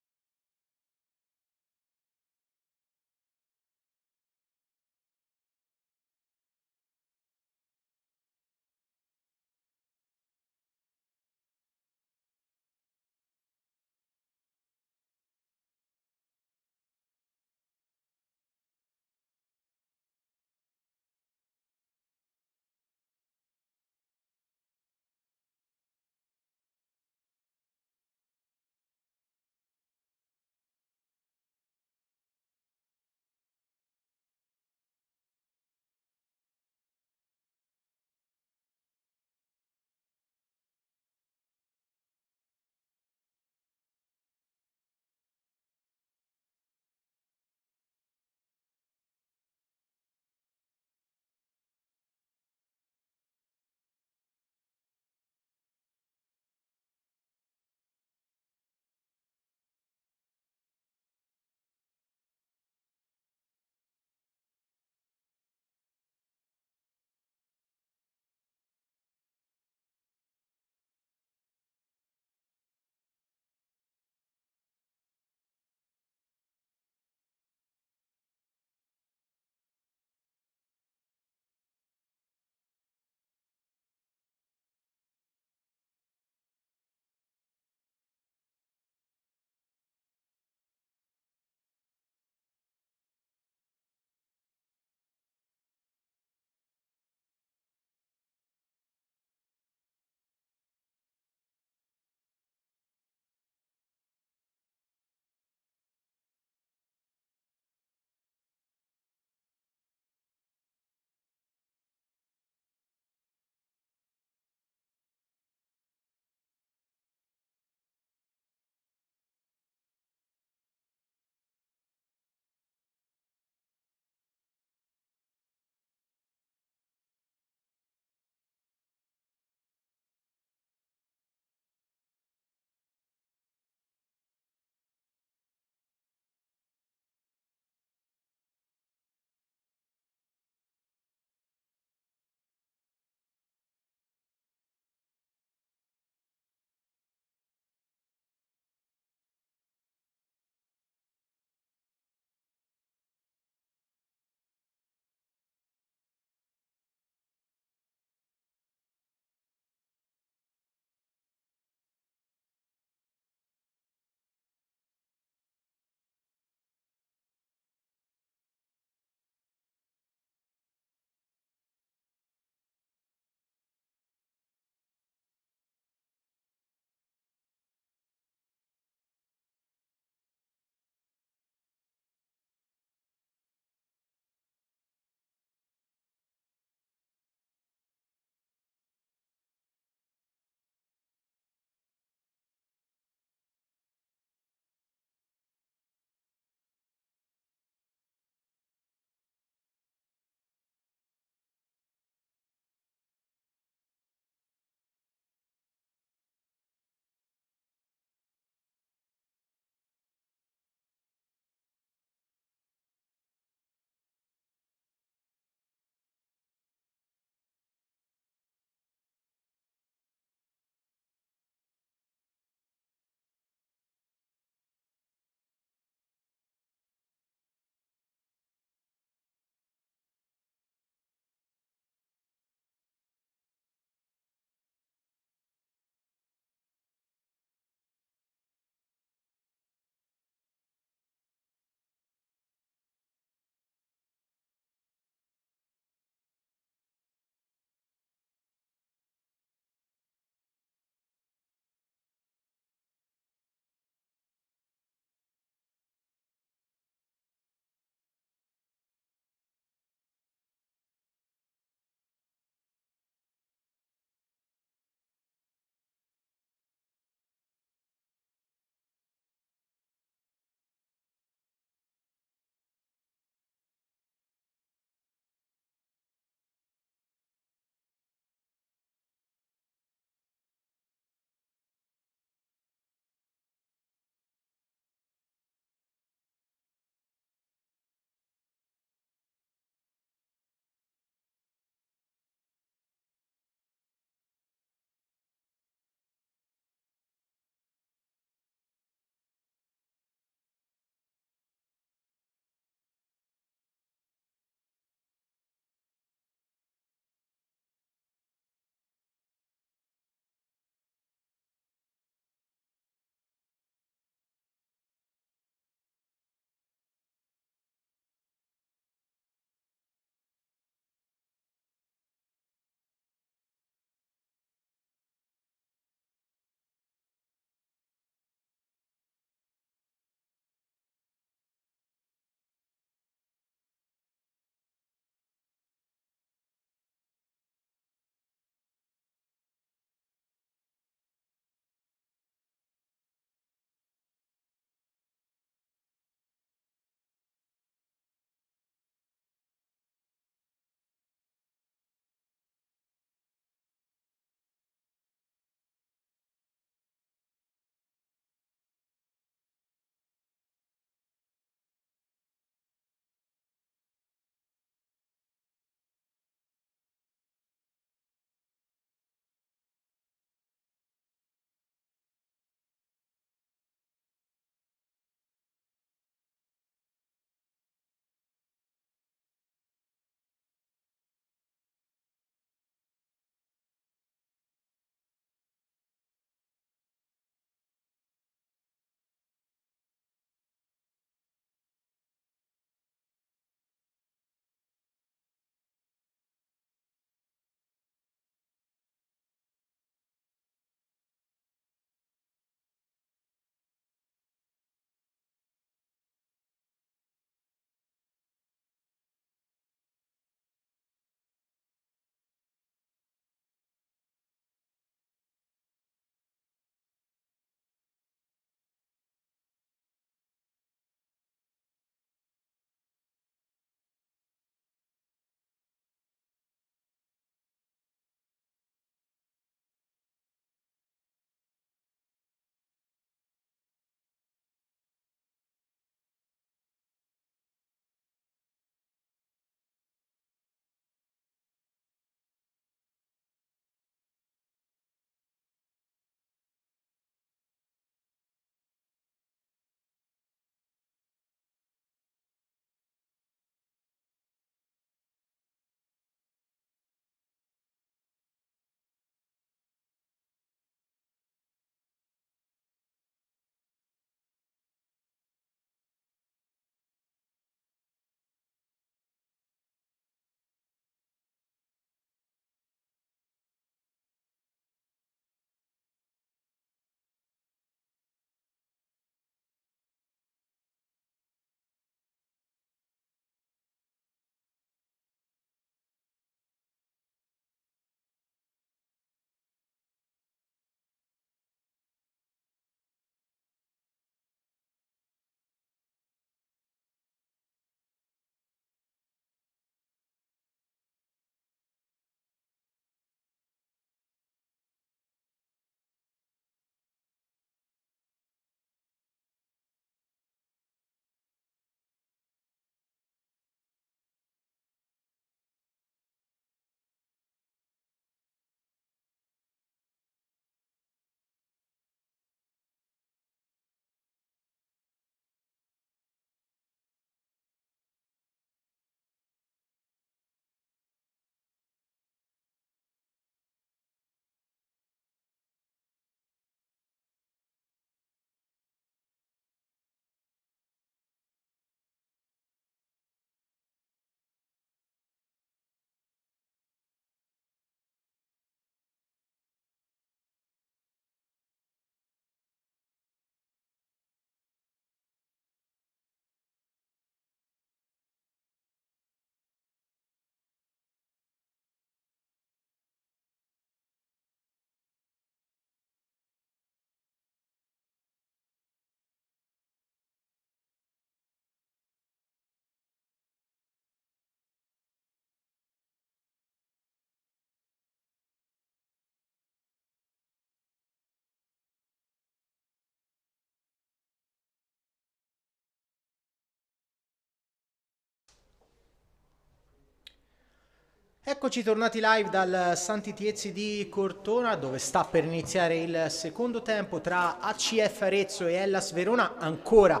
Eccoci tornati live dal Santi Santitiezzi di Cortona dove sta per iniziare il secondo tempo tra ACF Arezzo e Hellas Verona ancora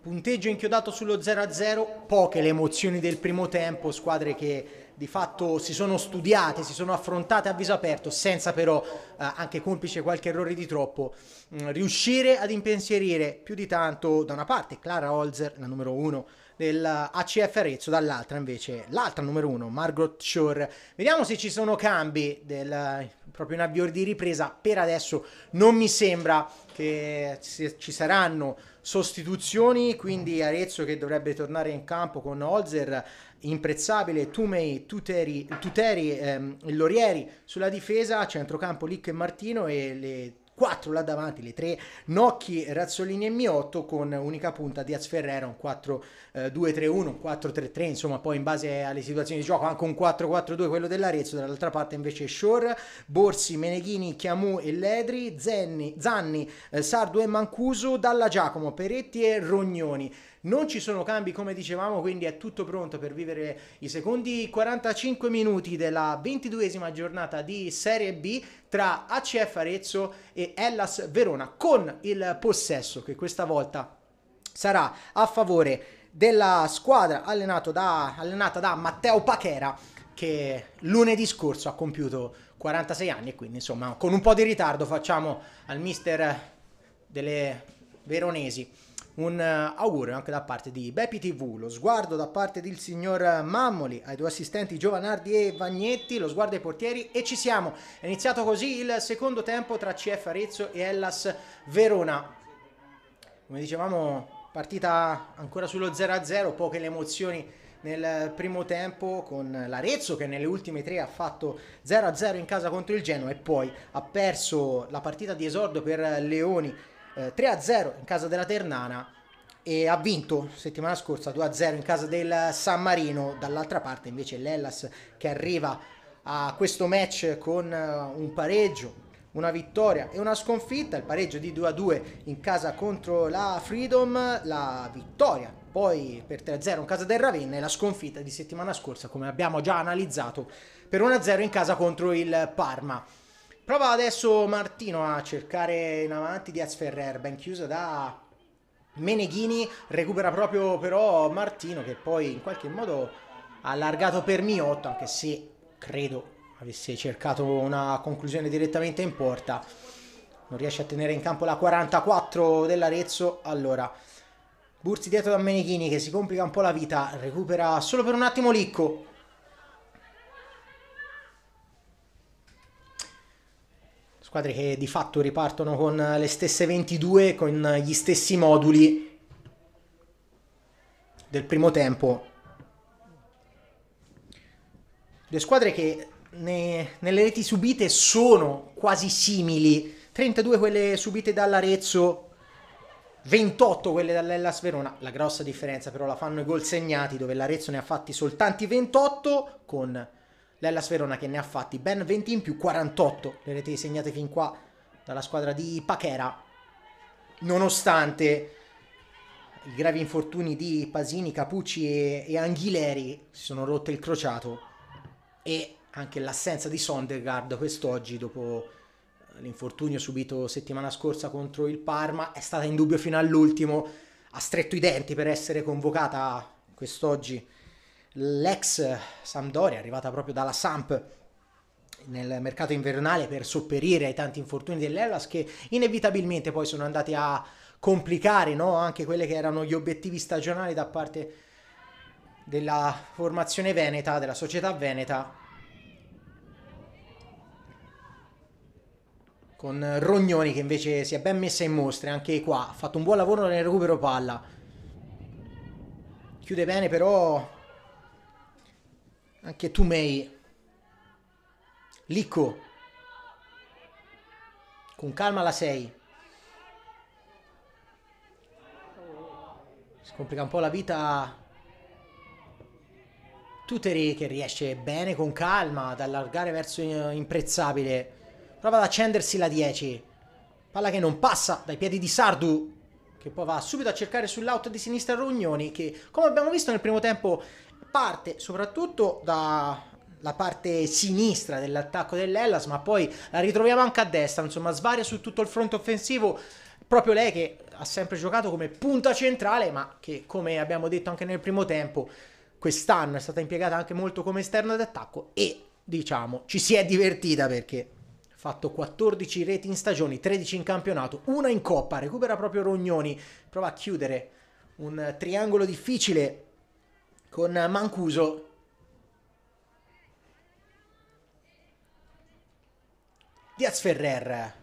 punteggio inchiodato sullo 0-0 poche le emozioni del primo tempo squadre che di fatto si sono studiate, si sono affrontate a viso aperto senza però eh, anche complice qualche errore di troppo mh, mm, riuscire ad impensierire più di tanto da una parte Clara Holzer la numero 1 ACF Arezzo, dall'altra invece l'altra numero uno, Margot Shore. Vediamo se ci sono cambi del, proprio in avvio di ripresa. Per adesso non mi sembra che ci saranno sostituzioni, quindi Arezzo che dovrebbe tornare in campo con Holzer, imprezzabile, Tumei, Tuteri, Tuteri ehm, Lorieri sulla difesa, centrocampo Lick e Martino e le 4 là davanti, le 3 Nocchi, Razzolini e Miotto con unica punta Diaz Ferrera, un 4-2-3-1, eh, un 4-3-3, insomma poi in base alle situazioni di gioco anche un 4-4-2 quello dell'Arezzo, dall'altra parte invece Shore, Borsi, Meneghini, Chiamù e Ledri, Zenni, Zanni, eh, Sardo e Mancuso, Dalla Giacomo, Peretti e Rognoni non ci sono cambi come dicevamo, quindi è tutto pronto per vivere i secondi 45 minuti della 22esima giornata di Serie B tra ACF Arezzo e Hellas Verona con il possesso che questa volta sarà a favore della squadra da, allenata da Matteo Pachera che lunedì scorso ha compiuto 46 anni e quindi insomma con un po' di ritardo facciamo al mister delle veronesi un eh, augurio anche da parte di Bepi TV, lo sguardo da parte del signor Mammoli, ai due assistenti Giovanardi e Vagnetti, lo sguardo ai portieri e ci siamo. È iniziato così il secondo tempo tra CF Arezzo e Hellas Verona. Come dicevamo, partita ancora sullo 0-0, poche le emozioni nel primo tempo con l'Arezzo che nelle ultime tre ha fatto 0-0 in casa contro il Genoa e poi ha perso la partita di esordo per Leoni eh, 3-0 in casa della Ternana e ha vinto settimana scorsa 2-0 in casa del San Marino, dall'altra parte invece l'Ellas che arriva a questo match con eh, un pareggio, una vittoria e una sconfitta, il pareggio di 2-2 in casa contro la Freedom, la vittoria poi per 3-0 in casa del Ravenna e la sconfitta di settimana scorsa come abbiamo già analizzato per 1-0 in casa contro il Parma. Prova adesso Martino a cercare in avanti Diaz Ferrer, ben chiusa da Meneghini, recupera proprio però Martino che poi in qualche modo ha allargato per Miotto, anche se credo avesse cercato una conclusione direttamente in porta. Non riesce a tenere in campo la 44 dell'Arezzo, allora... Bursi dietro da Meneghini che si complica un po' la vita, recupera solo per un attimo Licco, squadre che di fatto ripartono con eh, le stesse 22, con gli stessi moduli del primo tempo. Due squadre che ne, nelle reti subite sono quasi simili. 32 quelle subite dall'Arezzo, 28 quelle dall'Ellas Verona. La grossa differenza però la fanno i gol segnati, dove l'Arezzo ne ha fatti soltanto 28 con Lella Sverona che ne ha fatti ben 20 in più, 48 le reti segnate fin qua dalla squadra di Pachera, nonostante i gravi infortuni di Pasini, Capucci e, e Anghileri si sono rotte il crociato e anche l'assenza di Sondergaard quest'oggi dopo l'infortunio subito settimana scorsa contro il Parma è stata in dubbio fino all'ultimo ha stretto i denti per essere convocata quest'oggi l'ex Sampdoria, arrivata proprio dalla Samp nel mercato invernale per sopperire ai tanti infortuni dell'Ellas che inevitabilmente poi sono andati a complicare no? anche quelli che erano gli obiettivi stagionali da parte della formazione veneta, della società veneta con Rognoni che invece si è ben messa in mostra anche qua, ha fatto un buon lavoro nel recupero palla chiude bene però anche Tumei, Lico, con calma la 6. Si complica un po' la vita Tuteri che riesce bene con calma ad allargare verso eh, imprezzabile. Prova ad accendersi la 10. Palla che non passa dai piedi di Sardu che poi va subito a cercare sull'out di sinistra Rognoni che come abbiamo visto nel primo tempo parte soprattutto dalla parte sinistra dell'attacco dell'Ellas, ma poi la ritroviamo anche a destra, insomma svaria su tutto il fronte offensivo, proprio lei che ha sempre giocato come punta centrale, ma che come abbiamo detto anche nel primo tempo, quest'anno è stata impiegata anche molto come esterno d'attacco e diciamo ci si è divertita perché ha fatto 14 reti in stagioni, 13 in campionato, una in coppa, recupera proprio Rognoni, prova a chiudere un triangolo difficile con Mancuso. Diaz Ferrer.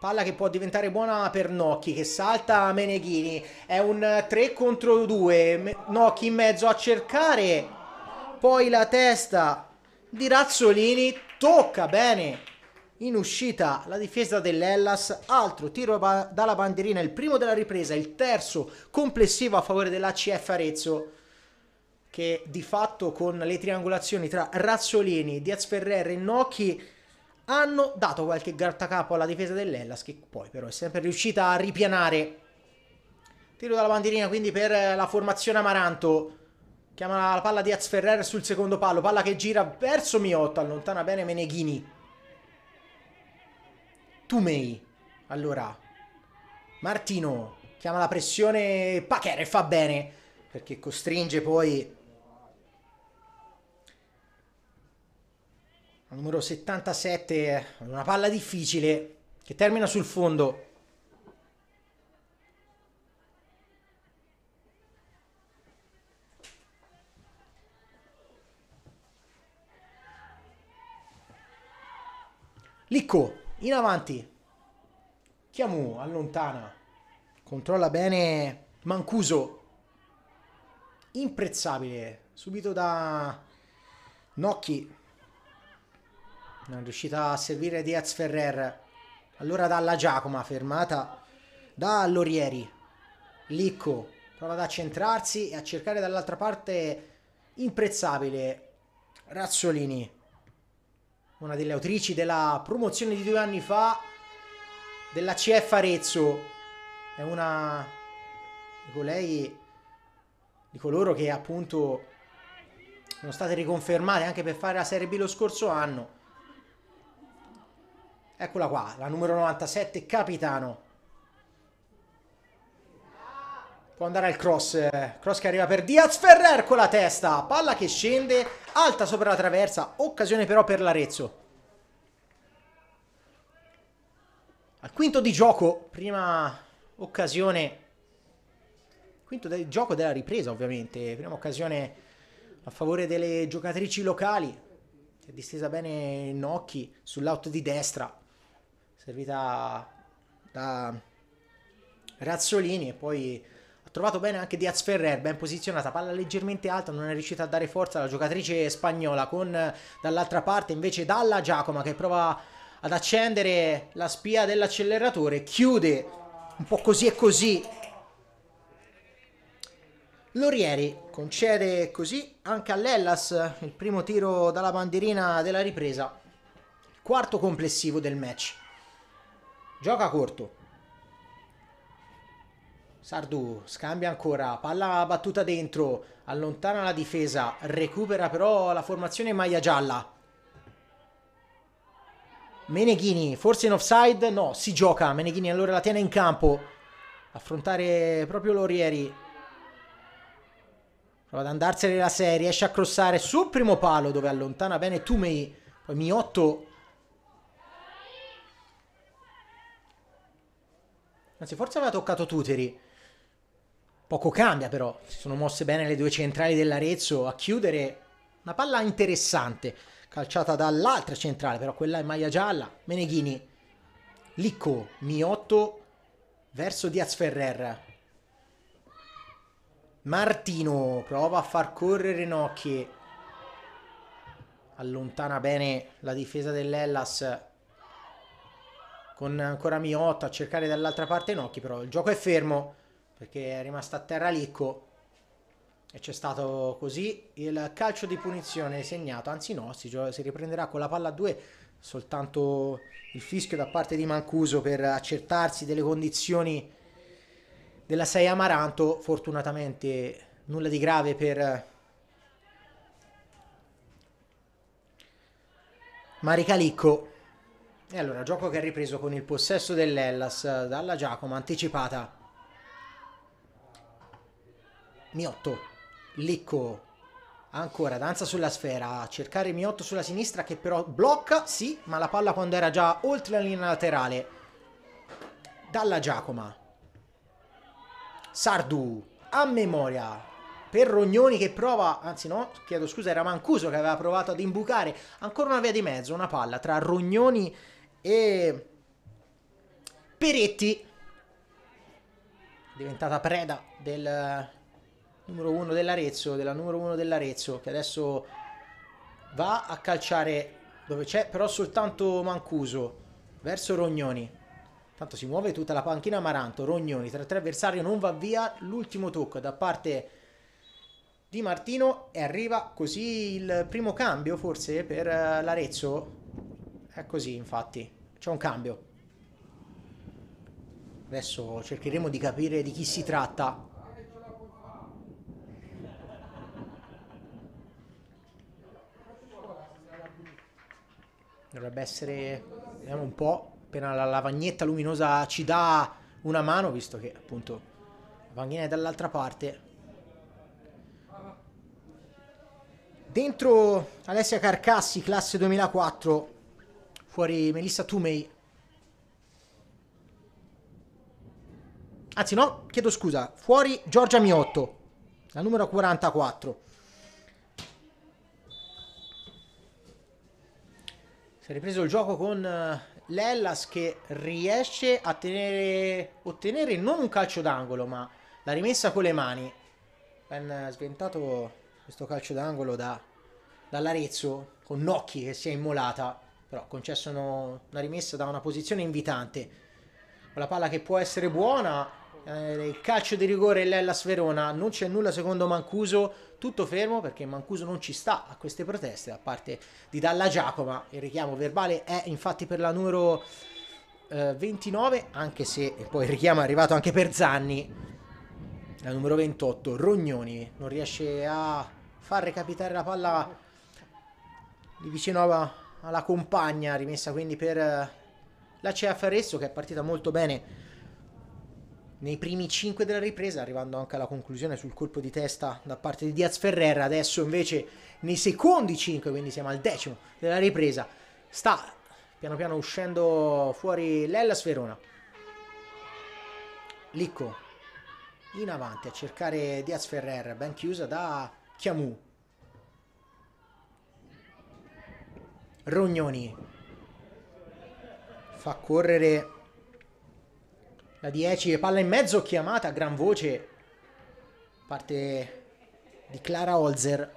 Palla che può diventare buona per Nocchi che salta Meneghini. È un 3 contro 2. Nocchi in mezzo a cercare. Poi la testa di Razzolini. Tocca bene. In uscita la difesa dell'Ellas. Altro tiro dalla bandierina. Il primo della ripresa. Il terzo complessivo a favore dell'ACF Arezzo che di fatto con le triangolazioni tra Razzolini, Diaz Ferrer e Nocchi hanno dato qualche grattacapo alla difesa dell'Ellas che poi però è sempre riuscita a ripianare. Tiro dalla bandierina quindi per la formazione Amaranto. Chiama la palla Diaz Ferrer sul secondo palo, palla che gira verso Miotto allontana bene Meneghini. Tumei. Allora, Martino chiama la pressione Pachere fa bene perché costringe poi numero 77, una palla difficile che termina sul fondo. Licco, in avanti. Chiamu, allontana. Controlla bene Mancuso. Imprezzabile, subito da Nocchi non è riuscita a servire Diaz Ferrer allora dalla Giacoma fermata da Lorieri Licco prova ad accentrarsi e a cercare dall'altra parte imprezzabile Razzolini una delle autrici della promozione di due anni fa della CF Arezzo è una di colei di coloro che appunto sono state riconfermate anche per fare la Serie B lo scorso anno Eccola qua, la numero 97, capitano. Può andare al cross, cross che arriva per Diaz Ferrer con la testa, palla che scende, alta sopra la traversa, occasione però per l'Arezzo. Al quinto di gioco, prima occasione, quinto del gioco della ripresa ovviamente, prima occasione a favore delle giocatrici locali, si è distesa bene Nocchi sull'out di destra, servita da Razzolini e poi ha trovato bene anche Diaz Ferrer, ben posizionata, palla leggermente alta, non è riuscita a dare forza alla giocatrice spagnola con dall'altra parte invece Dalla Giacoma che prova ad accendere la spia dell'acceleratore, chiude un po' così e così. Lorieri concede così anche all'Ellas il primo tiro dalla bandierina della ripresa, quarto complessivo del match. Gioca corto. Sardu scambia ancora, palla battuta dentro, allontana la difesa, recupera però la formazione maglia gialla. Meneghini, forse in offside? No, si gioca. Meneghini allora la tiene in campo. Affrontare proprio Lorieri. Prova ad andarsene la serie, riesce a crossare sul primo palo dove allontana bene Tumei. Poi Miotto Anzi, forse aveva toccato Tuteri. Poco cambia però, si sono mosse bene le due centrali dell'Arezzo a chiudere una palla interessante, calciata dall'altra centrale, però quella è maglia gialla, Meneghini, Licco, Miotto verso Diaz Ferrer. Martino prova a far correre Nocchi. Allontana bene la difesa dell'Ellas con ancora Miotto a cercare dall'altra parte Nocchi, però il gioco è fermo perché è rimasto a terra Licco e c'è stato così il calcio di punizione segnato, anzi no, si, si riprenderà con la palla a due soltanto il fischio da parte di Mancuso per accertarsi delle condizioni della 6 Amaranto, fortunatamente nulla di grave per Maricalicco e allora, gioco che ha ripreso con il possesso dell'Ellas dalla Giacomo, anticipata. Miotto, Licco, ancora danza sulla sfera, a cercare Miotto sulla sinistra che però blocca, sì, ma la palla quando era già oltre la linea laterale. Dalla Giacoma. Sardu, a memoria, per Rognoni che prova, anzi no, chiedo scusa, era Mancuso che aveva provato ad imbucare ancora una via di mezzo, una palla tra Rognoni e Peretti, diventata preda del numero 1 dell'Arezzo, della numero uno dell'Arezzo, che adesso va a calciare dove c'è però soltanto Mancuso, verso Rognoni. Tanto si muove tutta la panchina Amaranto, Rognoni, tra tre avversario non va via, l'ultimo tocco da parte di Martino e arriva così il primo cambio forse per eh, l'Arezzo è così, infatti. C'è un cambio. Adesso cercheremo di capire di chi si tratta. Dovrebbe essere... Vediamo un po'. Appena la lavagnetta luminosa ci dà una mano, visto che appunto la lavagnina è dall'altra parte. Dentro Alessia Carcassi, classe 2004 fuori Melissa Tumei. Anzi no, chiedo scusa, fuori Giorgia Miotto, la numero 44. Si è ripreso il gioco con eh, l'Ellas che riesce a tenere, ottenere non un calcio d'angolo, ma la rimessa con le mani. Ben eh, sventato questo calcio d'angolo da, dall'Arezzo, con Nocchi che si è immolata però concessono una rimessa da una posizione invitante con la palla che può essere buona eh, il calcio di rigore l'Ellas Verona non c'è nulla secondo Mancuso tutto fermo perché Mancuso non ci sta a queste proteste da parte di Dalla Giacoma il richiamo verbale è infatti per la numero eh, 29 anche se poi il richiamo è arrivato anche per Zanni la numero 28 Rognoni non riesce a far recapitare la palla di vicino a alla compagna rimessa quindi per eh, la CEA Ferresso che è partita molto bene nei primi 5 della ripresa, arrivando anche alla conclusione sul colpo di testa da parte di Diaz Ferrer Adesso invece nei secondi 5, quindi siamo al decimo della ripresa, sta piano piano uscendo fuori l'Ellas Verona. Licco in avanti a cercare Diaz Ferrer, ben chiusa da Chiamu. Rognoni fa correre la 10 palla in mezzo chiamata a gran voce parte di Clara Holzer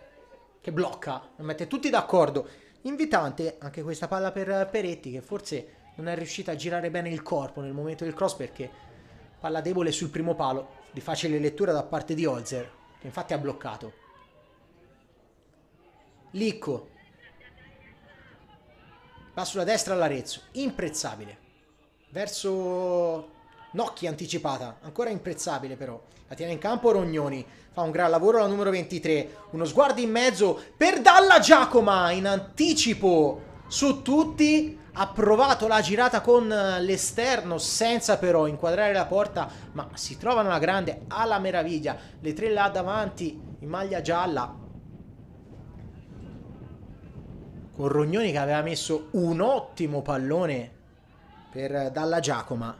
che blocca mette tutti d'accordo invitante anche questa palla per Peretti che forse non è riuscita a girare bene il corpo nel momento del cross perché palla debole sul primo palo di facile lettura da parte di Holzer che infatti ha bloccato Licco Va sulla destra all'Arezzo, imprezzabile. Verso Nocchi anticipata, ancora imprezzabile però. La tiene in campo Rognoni, fa un gran lavoro la numero 23. Uno sguardo in mezzo per Dalla Giacoma in anticipo su tutti. Ha provato la girata con l'esterno senza però inquadrare la porta, ma si trovano alla grande alla meraviglia. Le tre là davanti in maglia gialla con Rognoni che aveva messo un ottimo pallone per Dalla Giacoma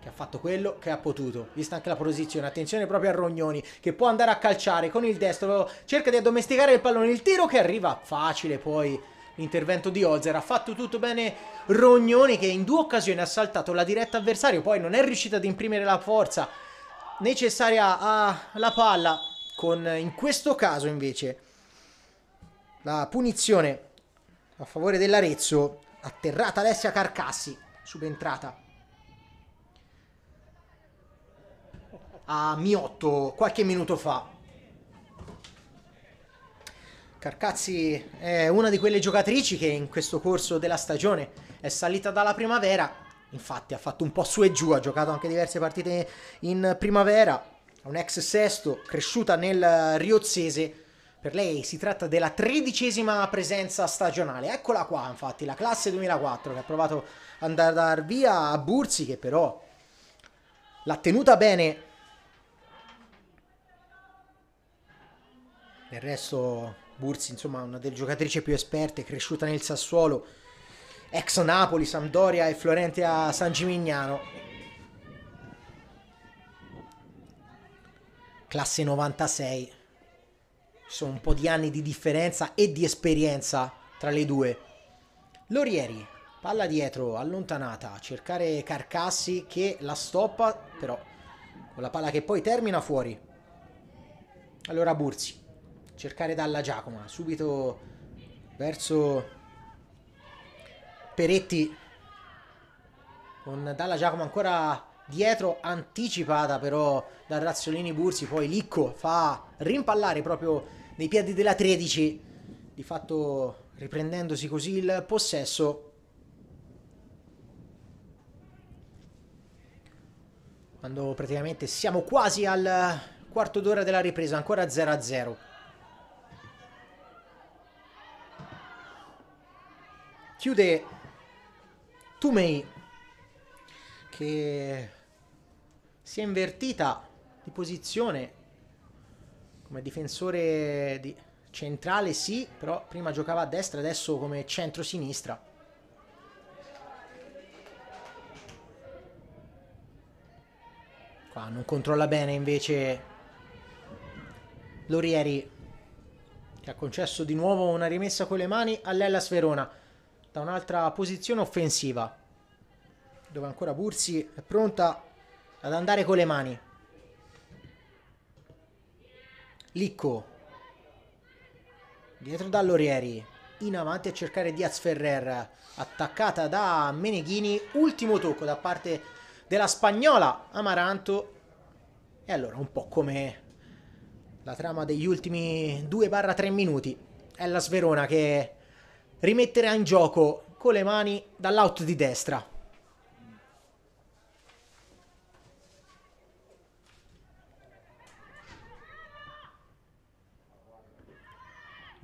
che ha fatto quello che ha potuto, vista anche la posizione, attenzione proprio a Rognoni che può andare a calciare con il destro, cerca di addomesticare il pallone, il tiro che arriva facile poi l'intervento di Ozer, ha fatto tutto bene Rognoni che in due occasioni ha saltato la diretta avversario, poi non è riuscito ad imprimere la forza necessaria alla palla con in questo caso invece la punizione a favore dell'Arezzo. Atterrata Alessia Carcassi, subentrata. A Miotto qualche minuto fa. Carcazzi è una di quelle giocatrici che in questo corso della stagione è salita dalla primavera, infatti ha fatto un po' su e giù, ha giocato anche diverse partite in primavera, è un ex sesto, cresciuta nel Riozzese, per lei si tratta della tredicesima presenza stagionale. Eccola qua, infatti, la classe 2004 che ha provato ad andare via a Bursi, che però l'ha tenuta bene. Del resto, Bursi, insomma, una delle giocatrici più esperte, cresciuta nel Sassuolo, ex Napoli, Sampdoria e Florente a San Gimignano. Classe 96. Ci sono un po' di anni di differenza e di esperienza tra le due. Lorieri, palla dietro, allontanata, cercare Carcassi che la stoppa, però con la palla che poi termina fuori. Allora Burzi, cercare dalla Giacoma, subito verso Peretti con Dalla Giacoma ancora dietro anticipata però da Razzolini Bursi, poi Licco fa rimpallare proprio nei piedi della 13, di fatto riprendendosi così il possesso. Quando praticamente siamo quasi al quarto d'ora della ripresa, ancora 0-0. Chiude Tumei che si è invertita di posizione come difensore di centrale sì, però prima giocava a destra, adesso come centro-sinistra. Qua non controlla bene invece Lorieri che ha concesso di nuovo una rimessa con le mani all'Ellas Verona da un'altra posizione offensiva dove ancora Bursi è pronta ad andare con le mani. Licco. Dietro dall'Orieri. In avanti a cercare Diaz Ferrer. Attaccata da Meneghini. Ultimo tocco da parte della spagnola Amaranto. E allora un po' come la trama degli ultimi 2-3 minuti. È la Sverona che rimetterà in gioco con le mani dall'out di destra.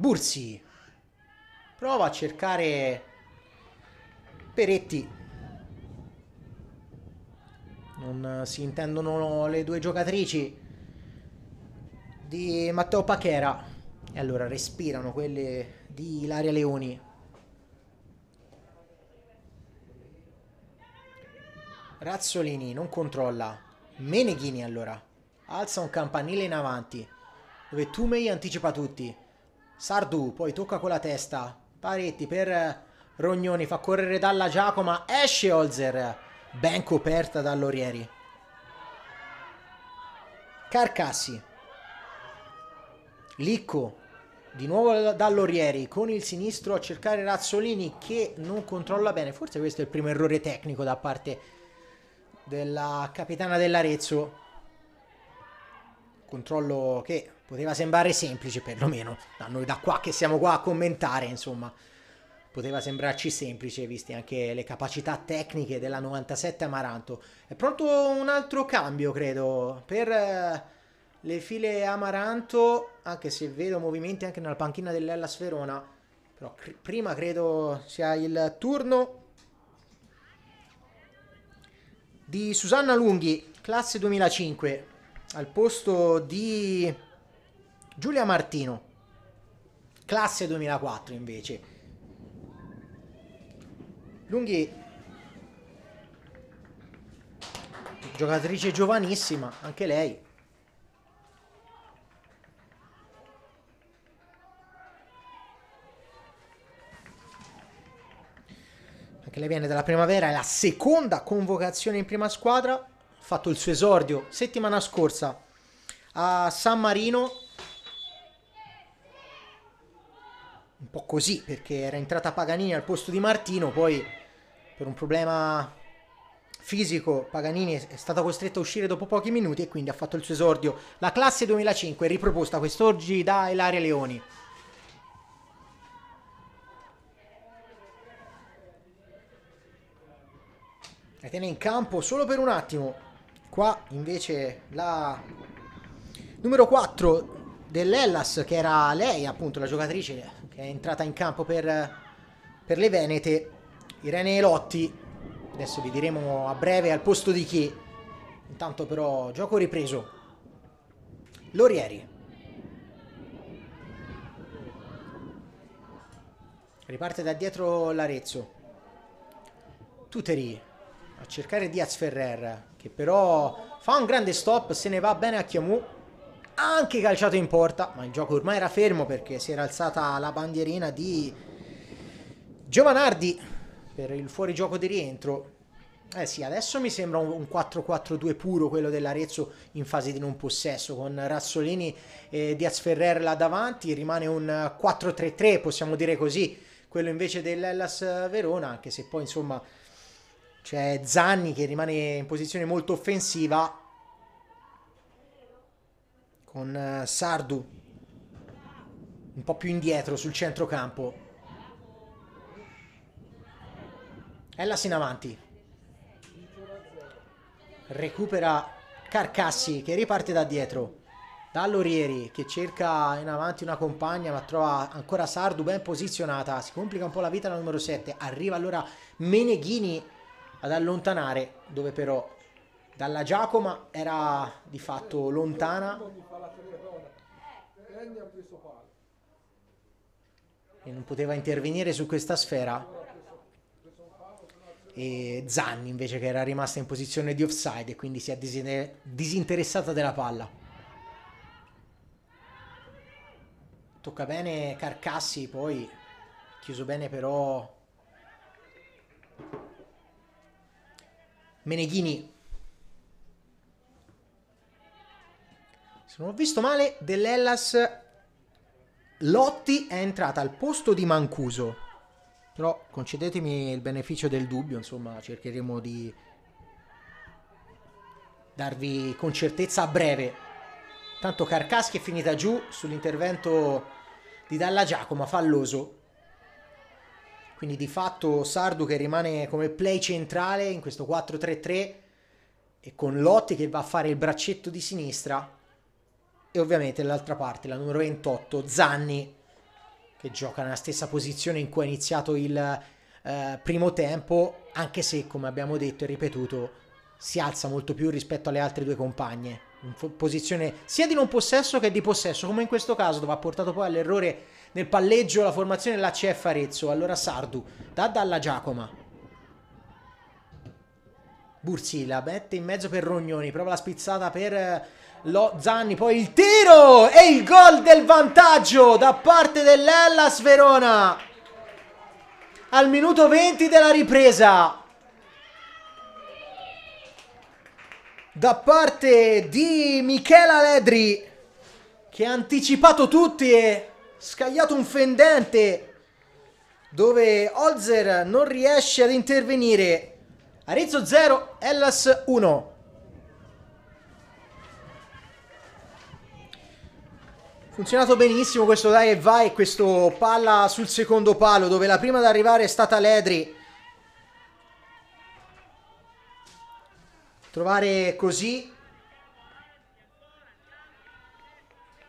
Bursi. Prova a cercare Peretti. Non si intendono le due giocatrici di Matteo Pachera. E allora respirano quelle di Ilaria Leoni. Razzolini non controlla. Meneghini allora. Alza un campanile in avanti. Dove Tumei anticipa tutti. Sardu, poi tocca con la testa. Paretti per eh, Rognoni, fa correre dalla Giacoma, esce Holzer, ben coperta dall'Orieri. Carcassi. Licco, di nuovo dall'Orieri, con il sinistro a cercare Razzolini che non controlla bene. Forse questo è il primo errore tecnico da parte della capitana dell'Arezzo. Controllo che Poteva sembrare semplice perlomeno, da noi da qua che siamo qua a commentare, insomma. Poteva sembrarci semplice, viste anche le capacità tecniche della 97 Amaranto. È pronto un altro cambio, credo, per eh, le file Amaranto, anche se vedo movimenti anche nella panchina dell'Ella Verona. Però cr- prima credo sia il turno di Susanna Lunghi, classe 2005, al posto di Giulia Martino, classe 2004 invece. Lunghi, giocatrice giovanissima, anche lei. Anche lei viene dalla primavera, è la seconda convocazione in prima squadra. Ha fatto il suo esordio settimana scorsa a San Marino un po' così perché era entrata Paganini al posto di Martino, poi per un problema fisico Paganini è stato costretto a uscire dopo pochi minuti e quindi ha fatto il suo esordio. La classe 2005 è riproposta quest'oggi da Ilaria Leoni. La tiene in campo solo per un attimo. Qua invece la numero 4 dell'Ellas, che era lei appunto la giocatrice è entrata in campo per, per le Venete. Irene Lotti, adesso vi diremo a breve al posto di chi. Intanto però gioco ripreso. Lorieri. Riparte da dietro l'Arezzo. Tuteri a cercare Diaz Ferrer che però fa un grande stop, se ne va bene a Chiamu anche calciato in porta, ma il gioco ormai era fermo perché si era alzata la bandierina di Giovanardi per il fuorigioco di rientro. Eh sì, adesso mi sembra un 4-4-2 puro quello dell'Arezzo in fase di non possesso, con Rassolini e Diaz Ferrer là davanti, rimane un 4-3-3, possiamo dire così, quello invece dell'Ellas Verona, anche se poi insomma c'è Zanni che rimane in posizione molto offensiva, con eh, Sardu un po' più indietro sul centrocampo. Ellas in avanti. Recupera Carcassi che riparte da dietro. Dall'Orieri che cerca in avanti una compagna ma trova ancora Sardu ben posizionata. Si complica un po' la vita la numero 7. Arriva allora Meneghini ad allontanare dove però dalla Giacoma era di fatto lontana regna Cristo E non poteva intervenire su questa sfera? E Zanni invece che era rimasta in posizione di offside e quindi si è disinteressata della palla. Tocca bene Carcassi, poi chiuso bene però Meneghini se non ho visto male, dell'Ellas Lotti è entrata al posto di Mancuso. Però concedetemi il beneficio del dubbio, insomma, cercheremo di darvi con certezza a breve. Tanto Carcaschi è finita giù sull'intervento di Dalla Giacomo, falloso. Quindi di fatto Sardu che rimane come play centrale in questo 4-3-3 e con Lotti che va a fare il braccetto di sinistra e ovviamente l'altra parte, la numero 28, Zanni, che gioca nella stessa posizione in cui ha iniziato il eh, primo tempo, anche se, come abbiamo detto e ripetuto, si alza molto più rispetto alle altre due compagne. In posizione sia di non possesso che di possesso, come in questo caso dove ha portato poi all'errore nel palleggio la formazione della CF Arezzo. Allora Sardu dà dalla Giacoma. Bursi la mette in mezzo per Rognoni, prova la spizzata per eh, lo Zanni, poi il tiro e il gol del vantaggio da parte dell'Ellas Verona al minuto 20 della ripresa da parte di Michela Ledri che ha anticipato tutti e scagliato un fendente dove Holzer non riesce ad intervenire Arezzo 0, Ellas 1 Funzionato benissimo questo dai e vai questo palla sul secondo palo dove la prima ad arrivare è stata Ledri. Trovare così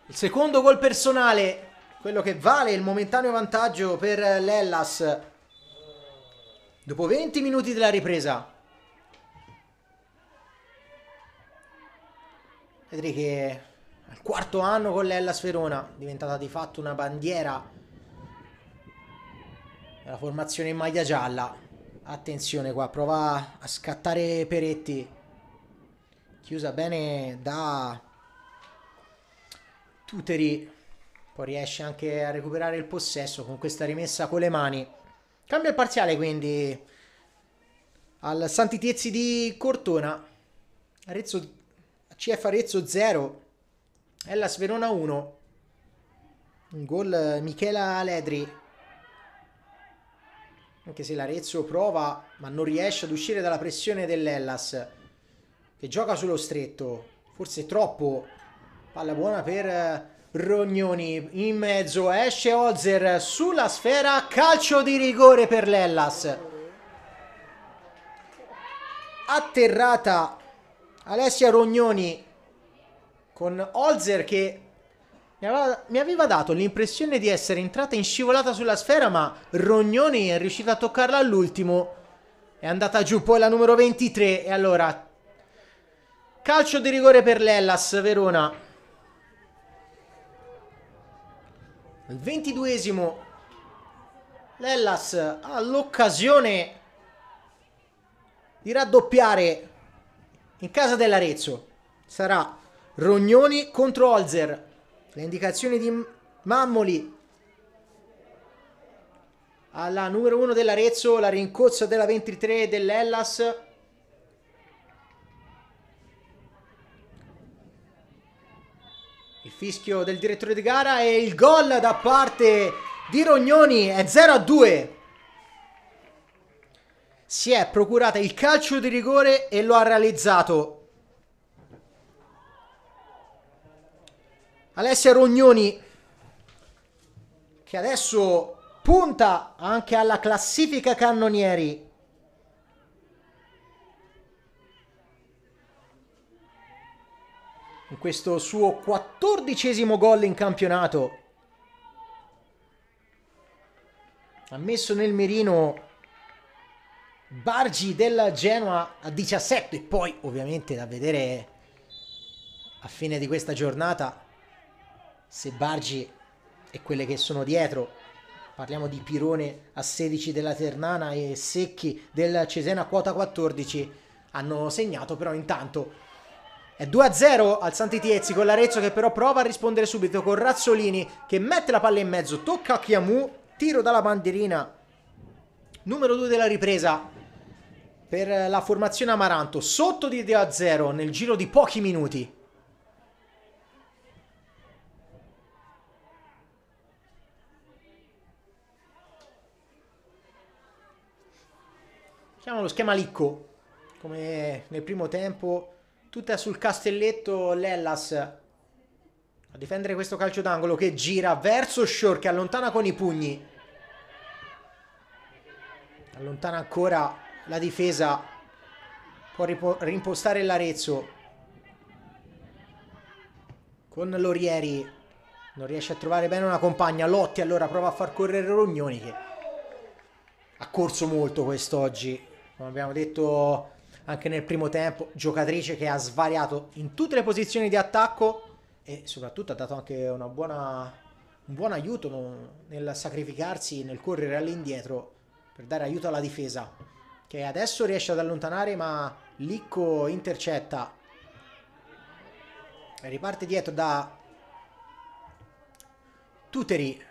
il secondo gol personale, quello che vale il momentaneo vantaggio per l'Ellas dopo 20 minuti della ripresa. Ledri che quarto anno con l'Ella Sferona, diventata di fatto una bandiera. della formazione in maglia gialla. Attenzione qua, prova a scattare Peretti. Chiusa bene da Tuteri. Poi riesce anche a recuperare il possesso con questa rimessa con le mani. Cambia il parziale quindi al Santi Tiezzi di Cortona. Arezzo, CF Arezzo 0, Hellas Verona 1. Un gol eh, Michela Aledri. Anche se l'Arezzo prova, ma non riesce ad uscire dalla pressione dell'Ellas, Che gioca sullo stretto. Forse troppo. Palla buona per eh, Rognoni. In mezzo esce Ozer sulla sfera. Calcio di rigore per l'Ellas. Atterrata Alessia Rognoni con Holzer che mi aveva, mi aveva dato l'impressione di essere entrata in scivolata sulla sfera, ma Rognoni è riuscito a toccarla all'ultimo. È andata giù poi la numero 23 e allora calcio di rigore per l'Ellas Verona. Al ventiduesimo l'Ellas ha l'occasione di raddoppiare in casa dell'Arezzo. Sarà Rognoni contro Olzer. Le indicazioni di Mammoli. Alla numero 1 dell'Arezzo, la rincorsa della 23 dell'Ellas. Il fischio del direttore di gara e il gol da parte di Rognoni è 0 a 2. Si è procurata il calcio di rigore e lo ha realizzato. Alessia Rognoni che adesso punta anche alla classifica cannonieri. In questo suo quattordicesimo gol in campionato. Ha messo nel mirino Bargi della Genoa a 17 e poi ovviamente da vedere a fine di questa giornata se Bargi e quelle che sono dietro, parliamo di Pirone a 16 della Ternana e Secchi del Cesena a quota 14, hanno segnato però intanto è 2-0 al Santitiezzi con l'Arezzo che però prova a rispondere subito con Razzolini che mette la palla in mezzo, tocca a Chiamu, tiro dalla bandierina, numero 2 della ripresa per la formazione Amaranto, sotto di 2-0 nel giro di pochi minuti. diciamo lo schema licco, come nel primo tempo, tutta sul castelletto l'Ellas a difendere questo calcio d'angolo che gira verso Shore che allontana con i pugni. Allontana ancora la difesa, può rimpostare l'Arezzo con Lorieri non riesce a trovare bene una compagna Lotti allora prova a far correre Rognoni che ha corso molto quest'oggi come abbiamo detto anche nel primo tempo, giocatrice che ha svariato in tutte le posizioni di attacco e soprattutto ha dato anche buona, un buon aiuto nel sacrificarsi, nel correre all'indietro per dare aiuto alla difesa che adesso riesce ad allontanare ma Licco intercetta e riparte dietro da Tuteri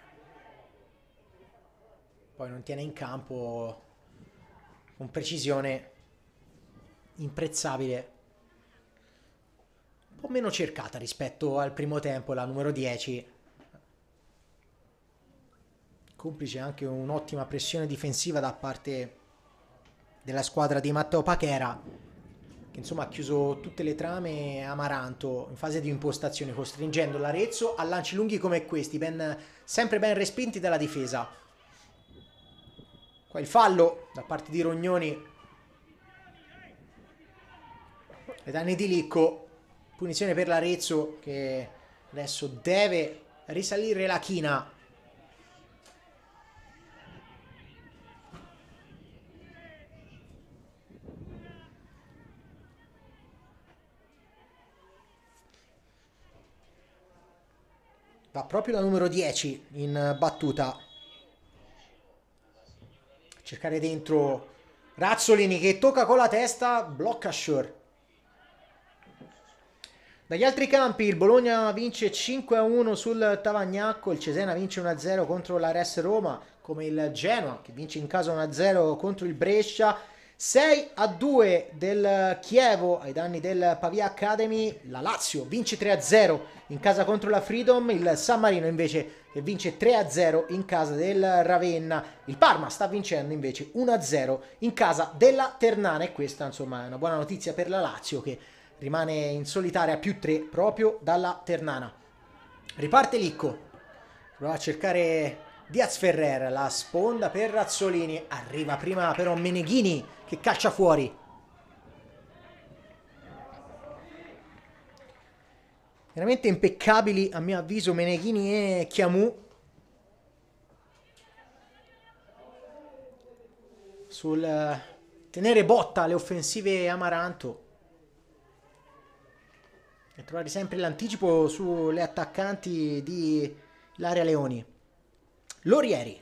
poi non tiene in campo con precisione imprezzabile, un po' meno cercata rispetto al primo tempo, la numero 10. Complice anche un'ottima pressione difensiva da parte della squadra di Matteo Pachera, che insomma ha chiuso tutte le trame Amaranto in fase di impostazione, costringendo l'Arezzo a lanci lunghi come questi, ben, sempre ben respinti dalla difesa. Qua il fallo da parte di Rognoni e danni di Licco. Punizione per l'Arezzo che adesso deve risalire la china. Va proprio da numero 10 in battuta cercare dentro Razzolini che tocca con la testa, blocca Shore. Dagli altri campi il Bologna vince 5-1 sul Tavagnacco, il Cesena vince 1-0 contro l'Ares Roma, come il Genoa che vince in casa 1-0 contro il Brescia, 6 a 2 del Chievo ai danni del Pavia Academy, la Lazio vince 3 a 0 in casa contro la Freedom, il San Marino invece vince 3 a 0 in casa del Ravenna, il Parma sta vincendo invece 1 a 0 in casa della Ternana e questa insomma è una buona notizia per la Lazio che rimane in solitaria più 3 proprio dalla Ternana. Riparte Licco, prova a cercare Diaz Ferrer, la sponda per Razzolini, arriva prima però Meneghini che caccia fuori. Veramente impeccabili a mio avviso Meneghini e Chiamu. Sul eh, tenere botta le offensive Amaranto. E trovare sempre l'anticipo sulle attaccanti di Laria Leoni. Lorieri.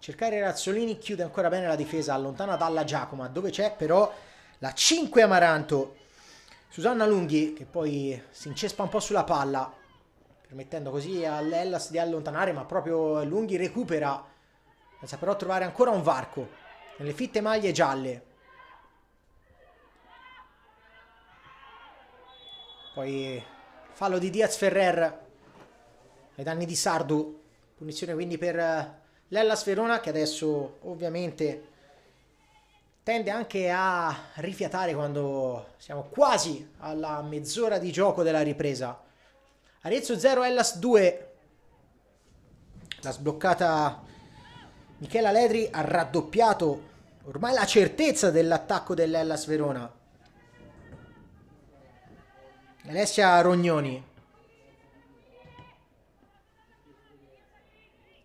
Cercare Razzolini chiude ancora bene la difesa, allontana dalla Giacoma, dove c'è però la 5 Amaranto. Susanna Lunghi che poi si incespa un po' sulla palla, permettendo così all'Ellas di allontanare, ma proprio Lunghi recupera, senza però trovare ancora un varco, nelle fitte maglie gialle. Poi fallo di Diaz Ferrer ai danni di Sardu. Punizione quindi per eh, l'Ellas Verona che adesso ovviamente tende anche a rifiatare quando siamo quasi alla mezz'ora di gioco della ripresa. Arezzo 0, Ellas 2. La sbloccata Michela Ledri ha raddoppiato ormai la certezza dell'attacco dell'Ellas Verona. Alessia Rognoni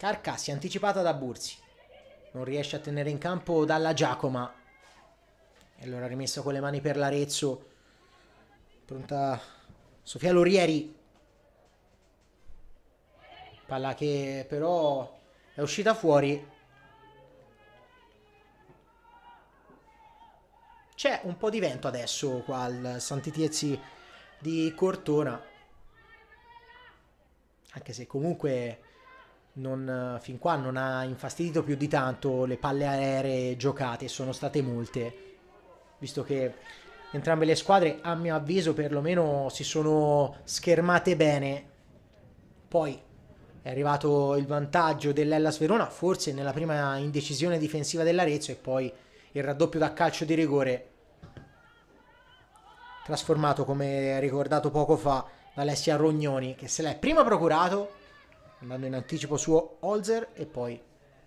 Carcassi anticipata da Bursi. Non riesce a tenere in campo dalla Giacoma. E allora rimessa con le mani per l'Arezzo. Pronta Sofia Lorieri. Palla che però è uscita fuori. C'è un po' di vento adesso qua al Santitiezzi di Cortona. Anche se comunque non, fin qua non ha infastidito più di tanto le palle aeree giocate, sono state molte, visto che entrambe le squadre a mio avviso perlomeno si sono schermate bene. Poi è arrivato il vantaggio dell'Ellas Verona, forse nella prima indecisione difensiva dell'Arezzo e poi il raddoppio da calcio di rigore trasformato come ricordato poco fa da Alessia Rognoni che se l'è prima procurato andando in anticipo su Holzer e poi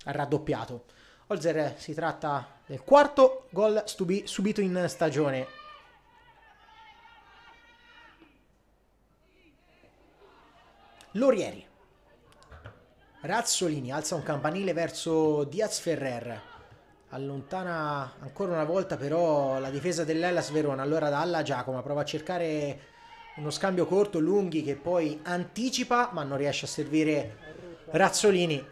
ha raddoppiato. Holzer eh, si tratta del quarto gol stubi- subito in stagione. Lorieri. Razzolini alza un campanile verso Diaz Ferrer. Allontana ancora una volta però la difesa dell'Ellas Verona. Allora Dalla Giacomo prova a cercare uno scambio corto lunghi che poi anticipa ma non riesce a servire Razzolini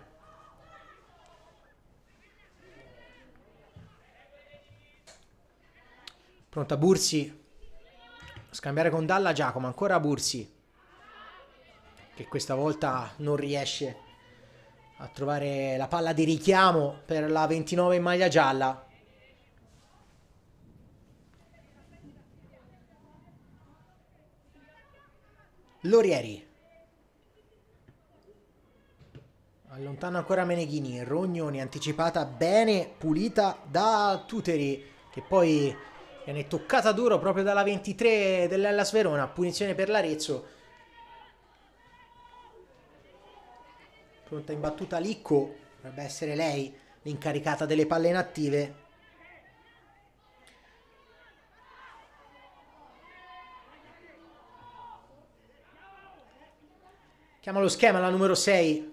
pronta Bursi scambiare con Dalla Giacomo ancora Bursi che questa volta non riesce a trovare la palla di richiamo per la 29 in maglia gialla Lorieri. Allontana ancora Meneghini, Rognoni anticipata bene, pulita da Tuteri che poi viene toccata duro proprio dalla 23 dell'Ellas Verona, punizione per l'Arezzo. Pronta in battuta Licco, dovrebbe essere lei l'incaricata delle palle inattive. Chiama lo schema, la numero 6.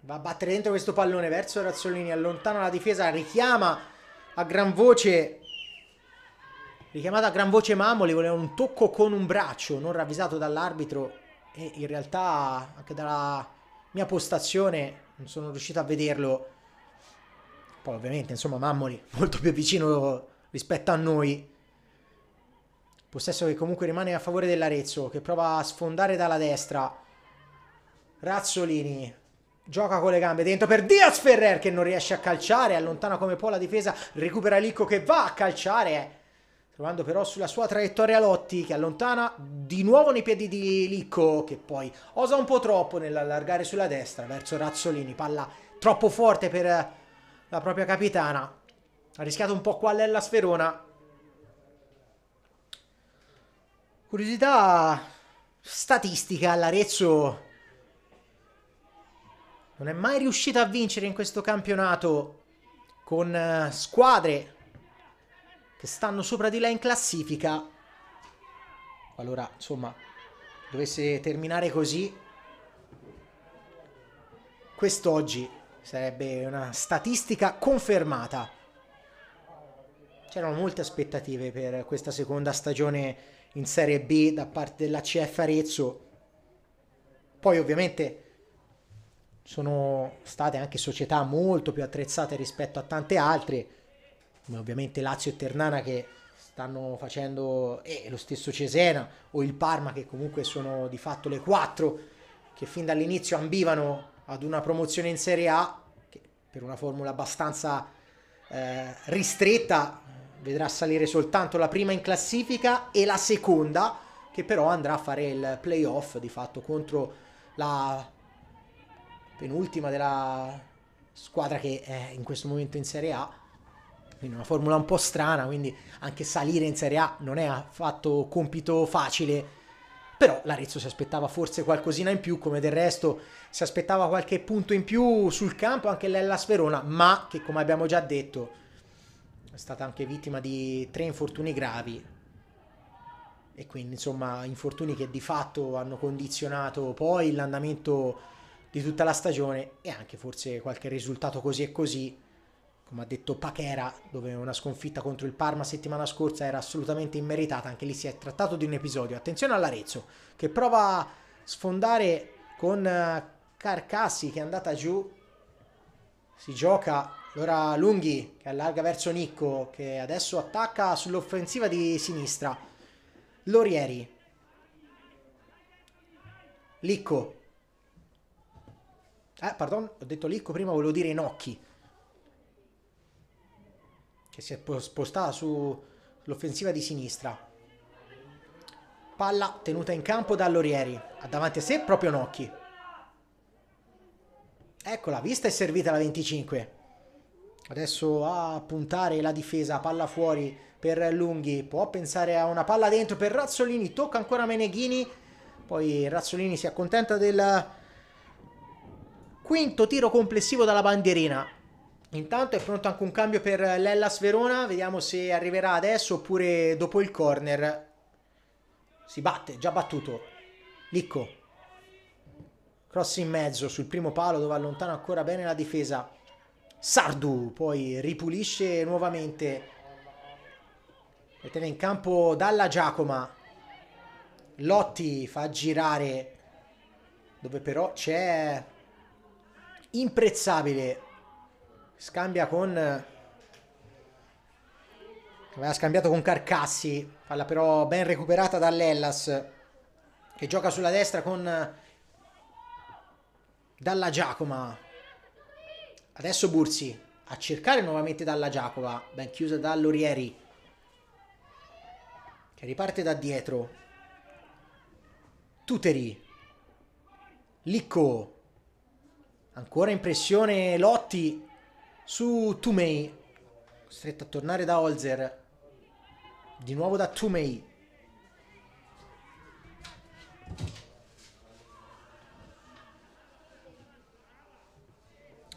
Va a battere dentro questo pallone verso Razzolini, allontana la difesa, richiama a gran voce. Richiamata a gran voce Mamoli, voleva un tocco con un braccio, non ravvisato dall'arbitro e in realtà anche dalla mia postazione non sono riuscito a vederlo. Poi ovviamente, insomma, Mamoli molto più vicino rispetto a noi. Possesso che comunque rimane a favore dell'Arezzo, che prova a sfondare dalla destra. Razzolini gioca con le gambe dentro per Diaz Ferrer che non riesce a calciare, allontana come può la difesa, recupera Licco che va a calciare. Trovando però sulla sua traiettoria Lotti che allontana di nuovo nei piedi di Licco che poi osa un po' troppo nell'allargare sulla destra verso Razzolini, palla troppo forte per la propria capitana. Ha rischiato un po' qua l'Ella Sferona, Curiosità statistica, l'Arezzo non è mai riuscita a vincere in questo campionato con eh, squadre che stanno sopra di lei in classifica. Allora, insomma, dovesse terminare così, quest'oggi sarebbe una statistica confermata. C'erano molte aspettative per questa seconda stagione in Serie B da parte della CF Arezzo. Poi ovviamente sono state anche società molto più attrezzate rispetto a tante altre, come ovviamente Lazio e Ternana che stanno facendo, e eh, lo stesso Cesena o il Parma che comunque sono di fatto le quattro che fin dall'inizio ambivano ad una promozione in Serie A, che per una formula abbastanza eh, ristretta vedrà salire soltanto la prima in classifica e la seconda che però andrà a fare il playoff di fatto contro la penultima della squadra che è in questo momento in Serie A. Quindi una formula un po' strana, quindi anche salire in Serie A non è affatto compito facile. Però l'Arezzo si aspettava forse qualcosina in più, come del resto si aspettava qualche punto in più sul campo anche l'Ellas Verona, ma che come abbiamo già detto è stata anche vittima di tre infortuni gravi e quindi insomma infortuni che di fatto hanno condizionato poi l'andamento di tutta la stagione e anche forse qualche risultato così e così come ha detto Pachera dove una sconfitta contro il Parma settimana scorsa era assolutamente immeritata anche lì si è trattato di un episodio attenzione all'Arezzo che prova a sfondare con eh, Carcassi che è andata giù si gioca allora Lunghi che allarga verso Nicco che adesso attacca sull'offensiva di sinistra. Lorieri. Licco. Eh, pardon, ho detto Licco prima, volevo dire Inocchi. Che si è spostata sull'offensiva di sinistra. Palla tenuta in campo da Lorieri. Ha davanti a sé proprio Nocchi. Eccola, vista e servita la 25. Adesso a puntare la difesa, palla fuori per Lunghi, può pensare a una palla dentro per Razzolini, tocca ancora Meneghini, poi Razzolini si accontenta del quinto tiro complessivo dalla bandierina. Intanto è pronto anche un cambio per l'Ellas Verona, vediamo se arriverà adesso oppure dopo il corner. Si batte, già battuto. Licco. Cross in mezzo sul primo palo dove allontana ancora bene la difesa. Sardu poi ripulisce nuovamente mette in campo Dalla Giacoma Lotti fa girare dove però c'è imprezzabile scambia con aveva scambiato con Carcassi palla però ben recuperata dall'Ellas che gioca sulla destra con Dalla Giacoma Adesso Bursi a cercare nuovamente dalla Giacova, ben chiusa da Lorieri, che riparte da dietro. Tuteri. Licco. Ancora in pressione Lotti su Tumei. Costretto a tornare da Holzer. Di nuovo da Tumei.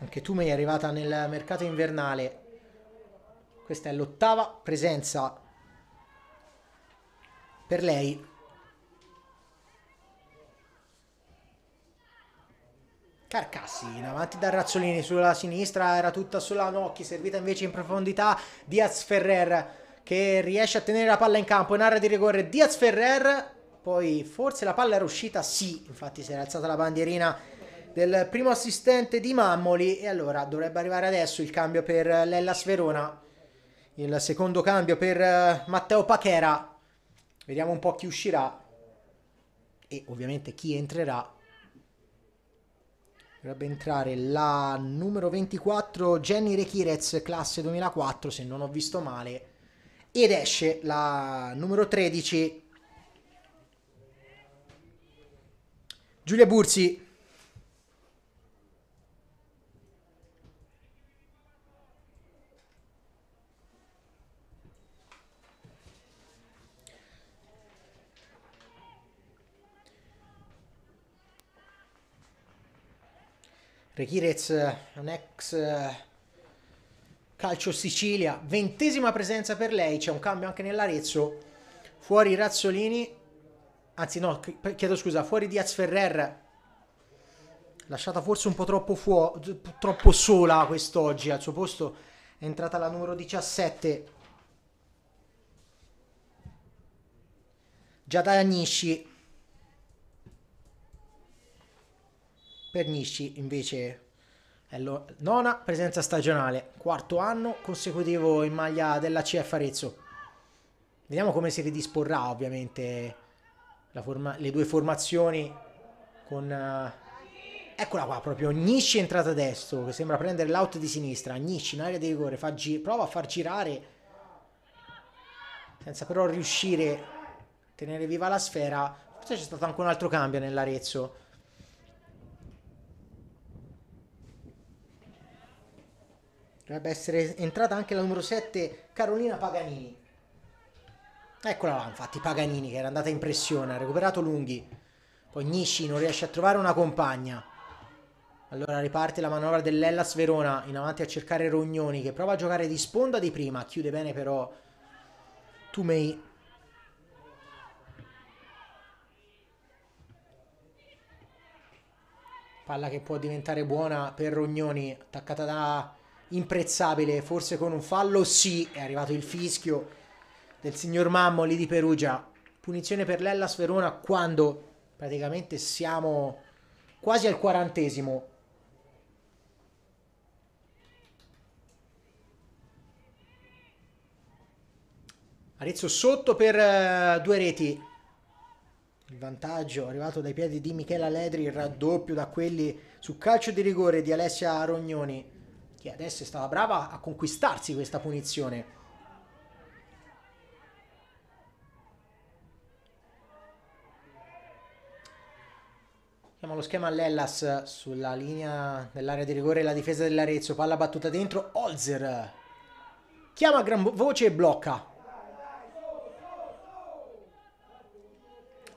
Anche tu mi è arrivata nel mercato invernale. Questa è l'ottava presenza per lei. Carcassi in avanti da Razzolini sulla sinistra era tutta sulla Nocchi, servita invece in profondità Diaz Ferrer che riesce a tenere la palla in campo in area di rigore Diaz Ferrer, poi forse la palla era uscita, sì, infatti si era alzata la bandierina del primo assistente di Mammoli e allora dovrebbe arrivare adesso il cambio per l'Ellas Verona, il secondo cambio per eh, Matteo Pachera, vediamo un po' chi uscirà e ovviamente chi entrerà. Dovrebbe entrare la numero 24 Jenny Rechirez, classe 2004 se non ho visto male, ed esce la numero 13 Giulia Bursi Rechirez un ex calcio Sicilia, ventesima presenza per lei, c'è un cambio anche nell'Arezzo, fuori Razzolini, anzi no, chiedo scusa, fuori Diaz Ferrer, lasciata forse un po' troppo, fuo- troppo sola quest'oggi, al suo posto è entrata la numero 17, Giada Agnisci, Per Pernisci invece è lo, nona presenza stagionale, quarto anno consecutivo in maglia della CF Arezzo. Vediamo come si ridisporrà ovviamente forma, le due formazioni con... Uh, eccola qua proprio, Nisci è entrata destro che sembra prendere l'out di sinistra, Nisci in area di rigore prova a far girare senza però riuscire a tenere viva la sfera. Forse c'è stato anche un altro cambio nell'Arezzo Dovrebbe essere entrata anche la numero 7 Carolina Paganini. Eccola là, infatti, Paganini che era andata in pressione, ha recuperato Lunghi. Poi Nishi non riesce a trovare una compagna. Allora riparte la manovra dell'Ellas Verona in avanti a cercare Rognoni che prova a giocare di sponda di prima, chiude bene però Tumei. Palla che può diventare buona per Rognoni, attaccata da imprezzabile, forse con un fallo sì, è arrivato il fischio del signor Mammoli di Perugia, punizione per l'Ellas Verona quando praticamente siamo quasi al quarantesimo. Arezzo sotto per uh, due reti. Il vantaggio arrivato dai piedi di Michela Ledri, il raddoppio da quelli su calcio di rigore di Alessia Rognoni che adesso è stata brava a conquistarsi questa punizione. Siamo lo schema Lellas sulla linea dell'area di rigore e la difesa dell'Arezzo. Palla battuta dentro, Olzer chiama a gran voce e blocca.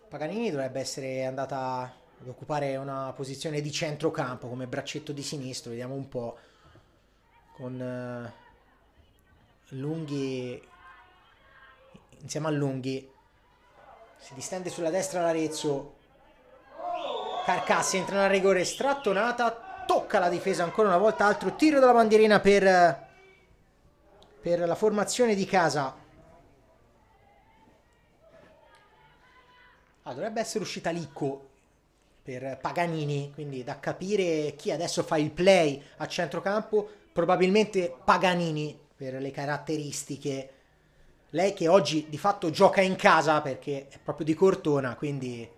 Paganini dovrebbe essere andata ad occupare una posizione di centrocampo come braccetto di sinistro, vediamo un po' con eh, lunghi insieme a lunghi si distende sulla destra l'Arezzo Carcassi entra nel rigore strattonata tocca la difesa ancora una volta altro tiro dalla bandierina per per la formazione di casa ah, dovrebbe essere uscita Licco per Paganini quindi da capire chi adesso fa il play a centrocampo probabilmente Paganini per le caratteristiche. Lei che oggi di fatto gioca in casa perché è proprio di Cortona, quindi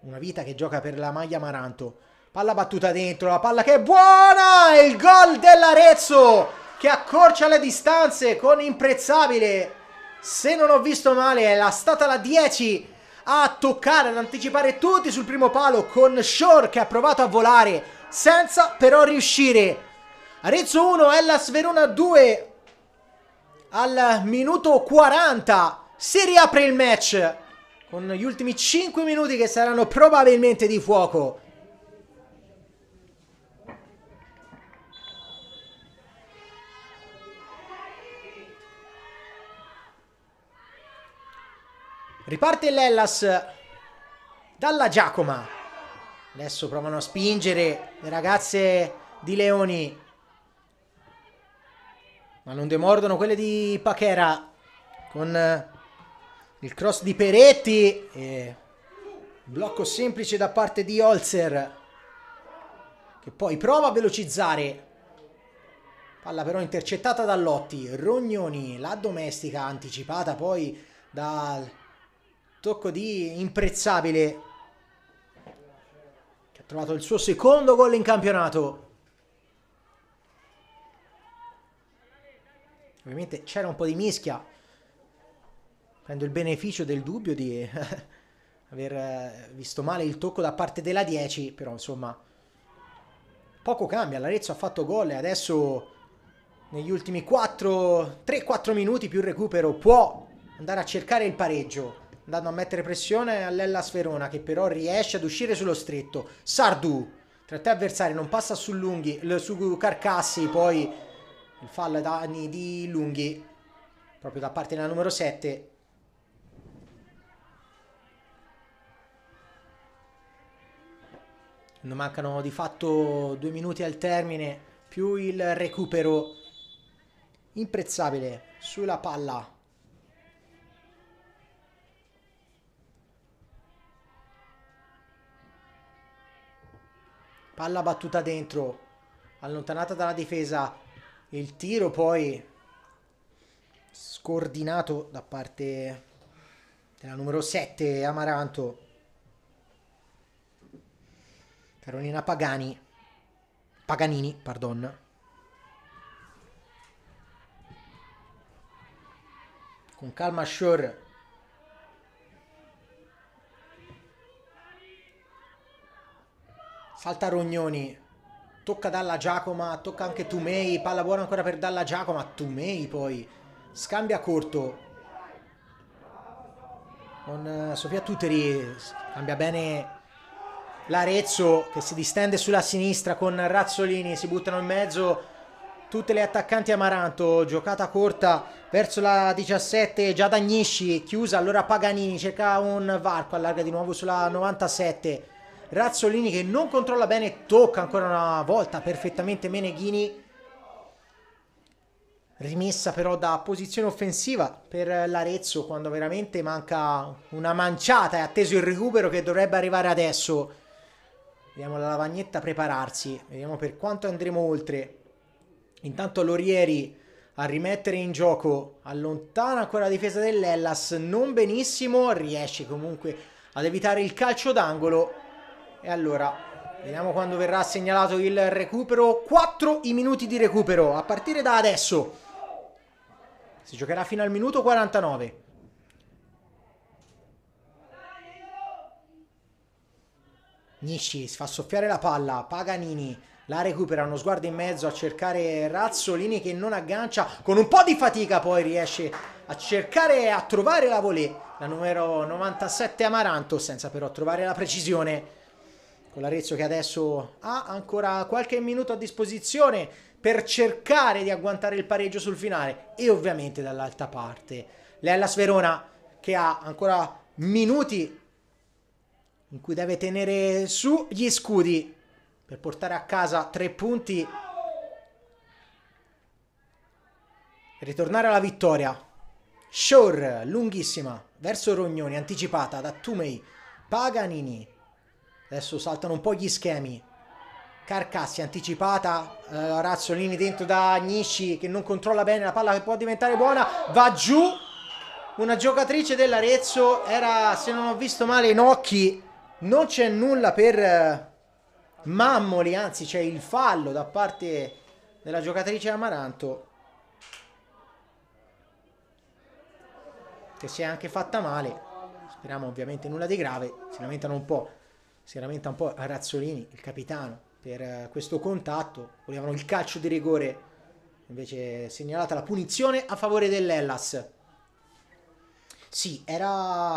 una vita che gioca per la maglia Maranto. Palla battuta dentro, la palla che è buona! Il gol dell'Arezzo che accorcia le distanze con imprezzabile. Se non ho visto male, è la stata la 10 a toccare, ad anticipare tutti sul primo palo con Shore che ha provato a volare senza però riuscire. Arezzo 1, Ellas Verona 2 al minuto 40. Si riapre il match con gli ultimi 5 minuti che saranno probabilmente di fuoco. Riparte l'Ellas dalla Giacoma. Adesso provano a spingere le ragazze di Leoni. Ma non demordono quelle di Pachera. Con eh, il cross di Peretti. E blocco semplice da parte di Holzer. Che poi prova a velocizzare. Palla però intercettata da Lotti. Rognoni la domestica anticipata poi dal Tocco di imprezzabile. Che ha trovato il suo secondo gol in campionato. Ovviamente c'era un po' di mischia. Prendo il beneficio del dubbio di aver eh, visto male il tocco da parte della 10, però insomma poco cambia, l'Arezzo ha fatto gol e adesso negli ultimi 3-4 minuti più recupero può andare a cercare il pareggio andando a mettere pressione all'Ella Sferona che però riesce ad uscire sullo stretto. Sardu tra te avversari non passa su Lunghi, su Carcassi, poi il fallo danni di Lunghi proprio da parte della numero 7. Non mancano di fatto due minuti al termine più il recupero imprezzabile sulla palla Palla battuta dentro, allontanata dalla difesa. Il tiro poi scordinato da parte della numero 7 Amaranto. Carolina Pagani. Paganini, pardon. Con calma Shore Salta Rognoni. Tocca Dalla Giacoma, tocca anche Tumei, palla buona ancora per Dalla Giacoma, Tumei poi. Scambia corto. Con eh, Sofia Tuteri cambia bene l'Arezzo che si distende sulla sinistra con Razzolini, si buttano in mezzo tutte le attaccanti Amaranto, giocata corta verso la 17, già Giadagnisci chiusa, allora Paganini cerca un varco, allarga di nuovo sulla 97 Razzolini che non controlla bene, tocca ancora una volta perfettamente Meneghini. Rimessa però da posizione offensiva per l'Arezzo quando veramente manca una manciata. È atteso il recupero che dovrebbe arrivare adesso. Vediamo la lavagnetta prepararsi, vediamo per quanto andremo oltre. Intanto Lorieri a rimettere in gioco, allontana ancora la difesa dell'Ellas, non benissimo, riesce comunque ad evitare il calcio d'angolo e allora, vediamo quando verrà segnalato il recupero. 4 i minuti di recupero, a partire da adesso. Si giocherà fino al minuto 49. Nisci si fa soffiare la palla, Paganini la recupera, uno sguardo in mezzo a cercare Razzolini che non aggancia, con un po' di fatica poi riesce a cercare a trovare la volée, la numero 97 Amaranto senza però trovare la precisione con l'Arezzo che adesso ha ancora qualche minuto a disposizione per cercare di agguantare il pareggio sul finale e ovviamente dall'altra parte l'Ellas Verona che ha ancora minuti in cui deve tenere su gli scudi per portare a casa tre punti e ritornare alla vittoria. Shore lunghissima verso Rognoni, anticipata da Tumei Paganini. Adesso saltano un po' gli schemi. Carcassi anticipata, eh, Razzolini dentro da Nishi che non controlla bene la palla che può diventare buona, va giù, una giocatrice dell'Arezzo, era se non ho visto male Inocchi, non c'è nulla per eh, Mammoli, anzi c'è il fallo da parte della giocatrice Amaranto che si è anche fatta male, speriamo ovviamente nulla di grave, si lamentano un po' si rammenta un po' a Razzolini, il capitano, per eh, questo contatto, volevano il calcio di rigore, invece segnalata la punizione a favore dell'Ellas. Sì, era...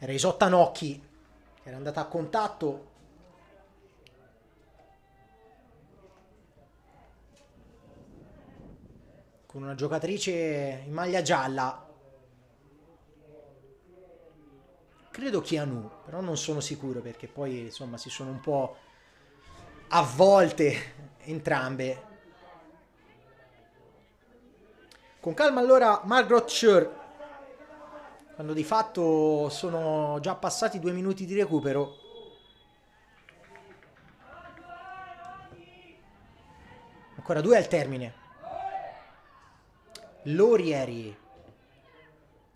era Isotta Nocchi, che era andata a contatto, con una giocatrice in maglia gialla credo Keanu, però non sono sicuro perché poi insomma si sono un po' avvolte entrambe. Con calma allora Margot Schur, quando di fatto sono già passati due minuti di recupero. Ancora due al termine. Lorieri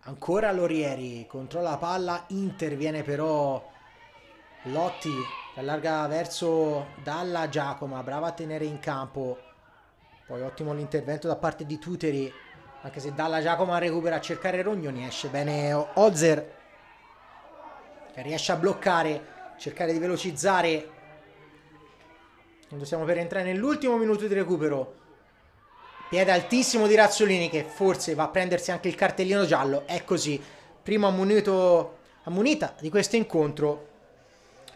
Ancora Lorieri, controlla la palla, interviene però Lotti, allarga verso Dalla Giacoma, brava a tenere in campo. Poi ottimo l'intervento da parte di Tuteri, anche se Dalla Giacoma recupera a cercare Rognoni, esce bene Ozer, che riesce a bloccare, cercare di velocizzare. Quando siamo per entrare nell'ultimo minuto di recupero. Piede altissimo di Razzolini che forse va a prendersi anche il cartellino giallo. È così. Primo ammunito, ammunita di questo incontro.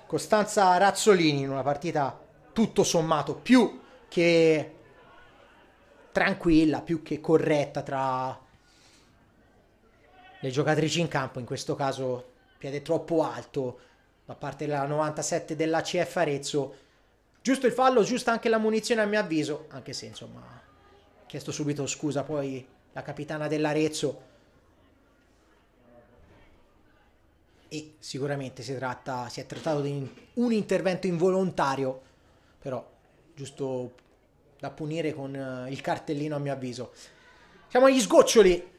Costanza Razzolini in una partita tutto sommato più che tranquilla, più che corretta tra le giocatrici in campo. In questo caso piede troppo alto da parte della 97 della CF Arezzo. Giusto il fallo, giusta anche la munizione a mio avviso, anche se insomma chiesto subito scusa poi la capitana dell'Arezzo. E sicuramente si, tratta, si è trattato di un intervento involontario, però giusto da punire con eh, il cartellino a mio avviso. Siamo agli sgoccioli.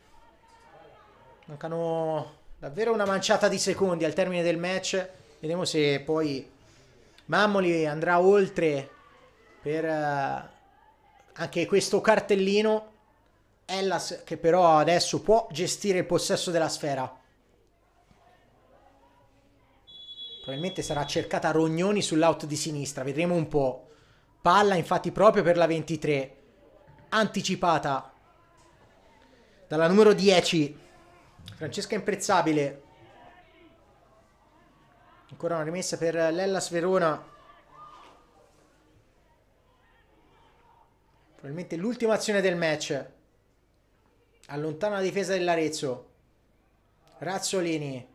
Mancano davvero una manciata di secondi al termine del match. Vediamo se poi Mammoli andrà oltre per eh, anche questo cartellino Ellas che però adesso può gestire il possesso della sfera probabilmente sarà cercata Rognoni sull'out di sinistra vedremo un po' palla infatti proprio per la 23 anticipata dalla numero 10 Francesca Imprezzabile ancora una rimessa per l'Ellas Verona Probabilmente l'ultima azione del match. Allontana la difesa dell'Arezzo. Razzolini.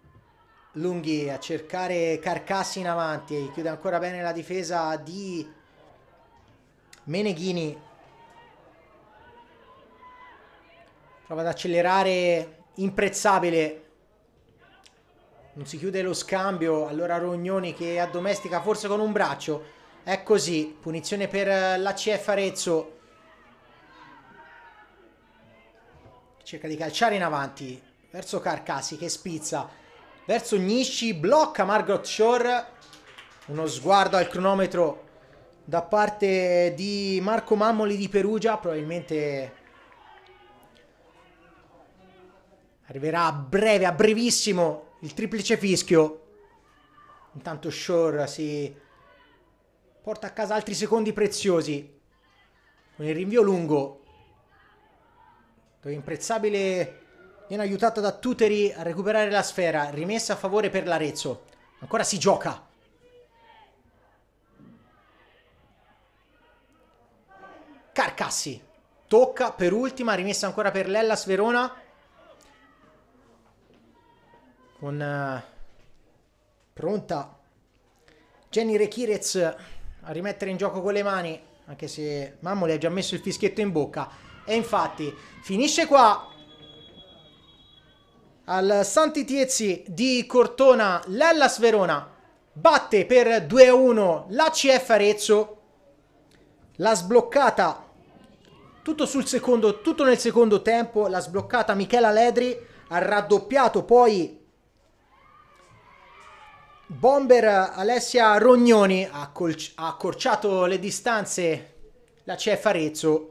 Lunghi a cercare Carcassi in avanti. Chiude ancora bene la difesa di Meneghini. Prova ad accelerare. Imprezzabile. Non si chiude lo scambio. Allora Rognoni che addomestica forse con un braccio. È così. Punizione per la CF Arezzo. cerca di calciare in avanti verso Carcassi che spizza verso Nishi, blocca Margot Shore, uno sguardo al cronometro da parte di Marco Mammoli di Perugia, probabilmente arriverà a breve, a brevissimo il triplice fischio. Intanto Shore si porta a casa altri secondi preziosi con il rinvio lungo poi imprezzabile viene aiutato da Tuteri a recuperare la sfera. Rimessa a favore per l'Arezzo. Ancora si gioca. Carcassi. Tocca per ultima, rimessa ancora per Lellas Verona. Con eh, pronta Jenny Rechirez a rimettere in gioco con le mani, anche se Mammo le ha già messo il fischietto in bocca. E infatti finisce qua al Santi Tiezzi di Cortona l'Ellas Verona batte per 2-1 la CF Arezzo la sbloccata tutto, secondo, tutto nel secondo tempo la sbloccata Michela Ledri ha raddoppiato poi Bomber Alessia Rognoni ha accorciato le distanze la CF Arezzo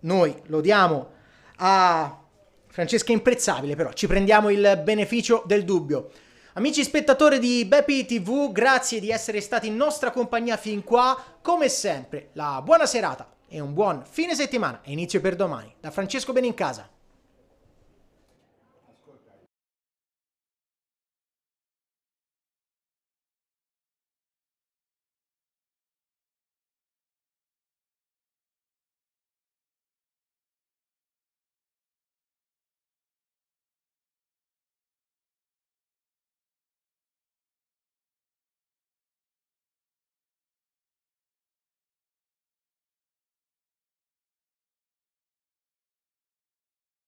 noi lo diamo a Francesca Imprezzabile, però ci prendiamo il beneficio del dubbio. Amici spettatori di Beppi TV, grazie di essere stati in nostra compagnia fin qua. Come sempre, la buona serata e un buon fine settimana e inizio per domani. Da Francesco Benincasa.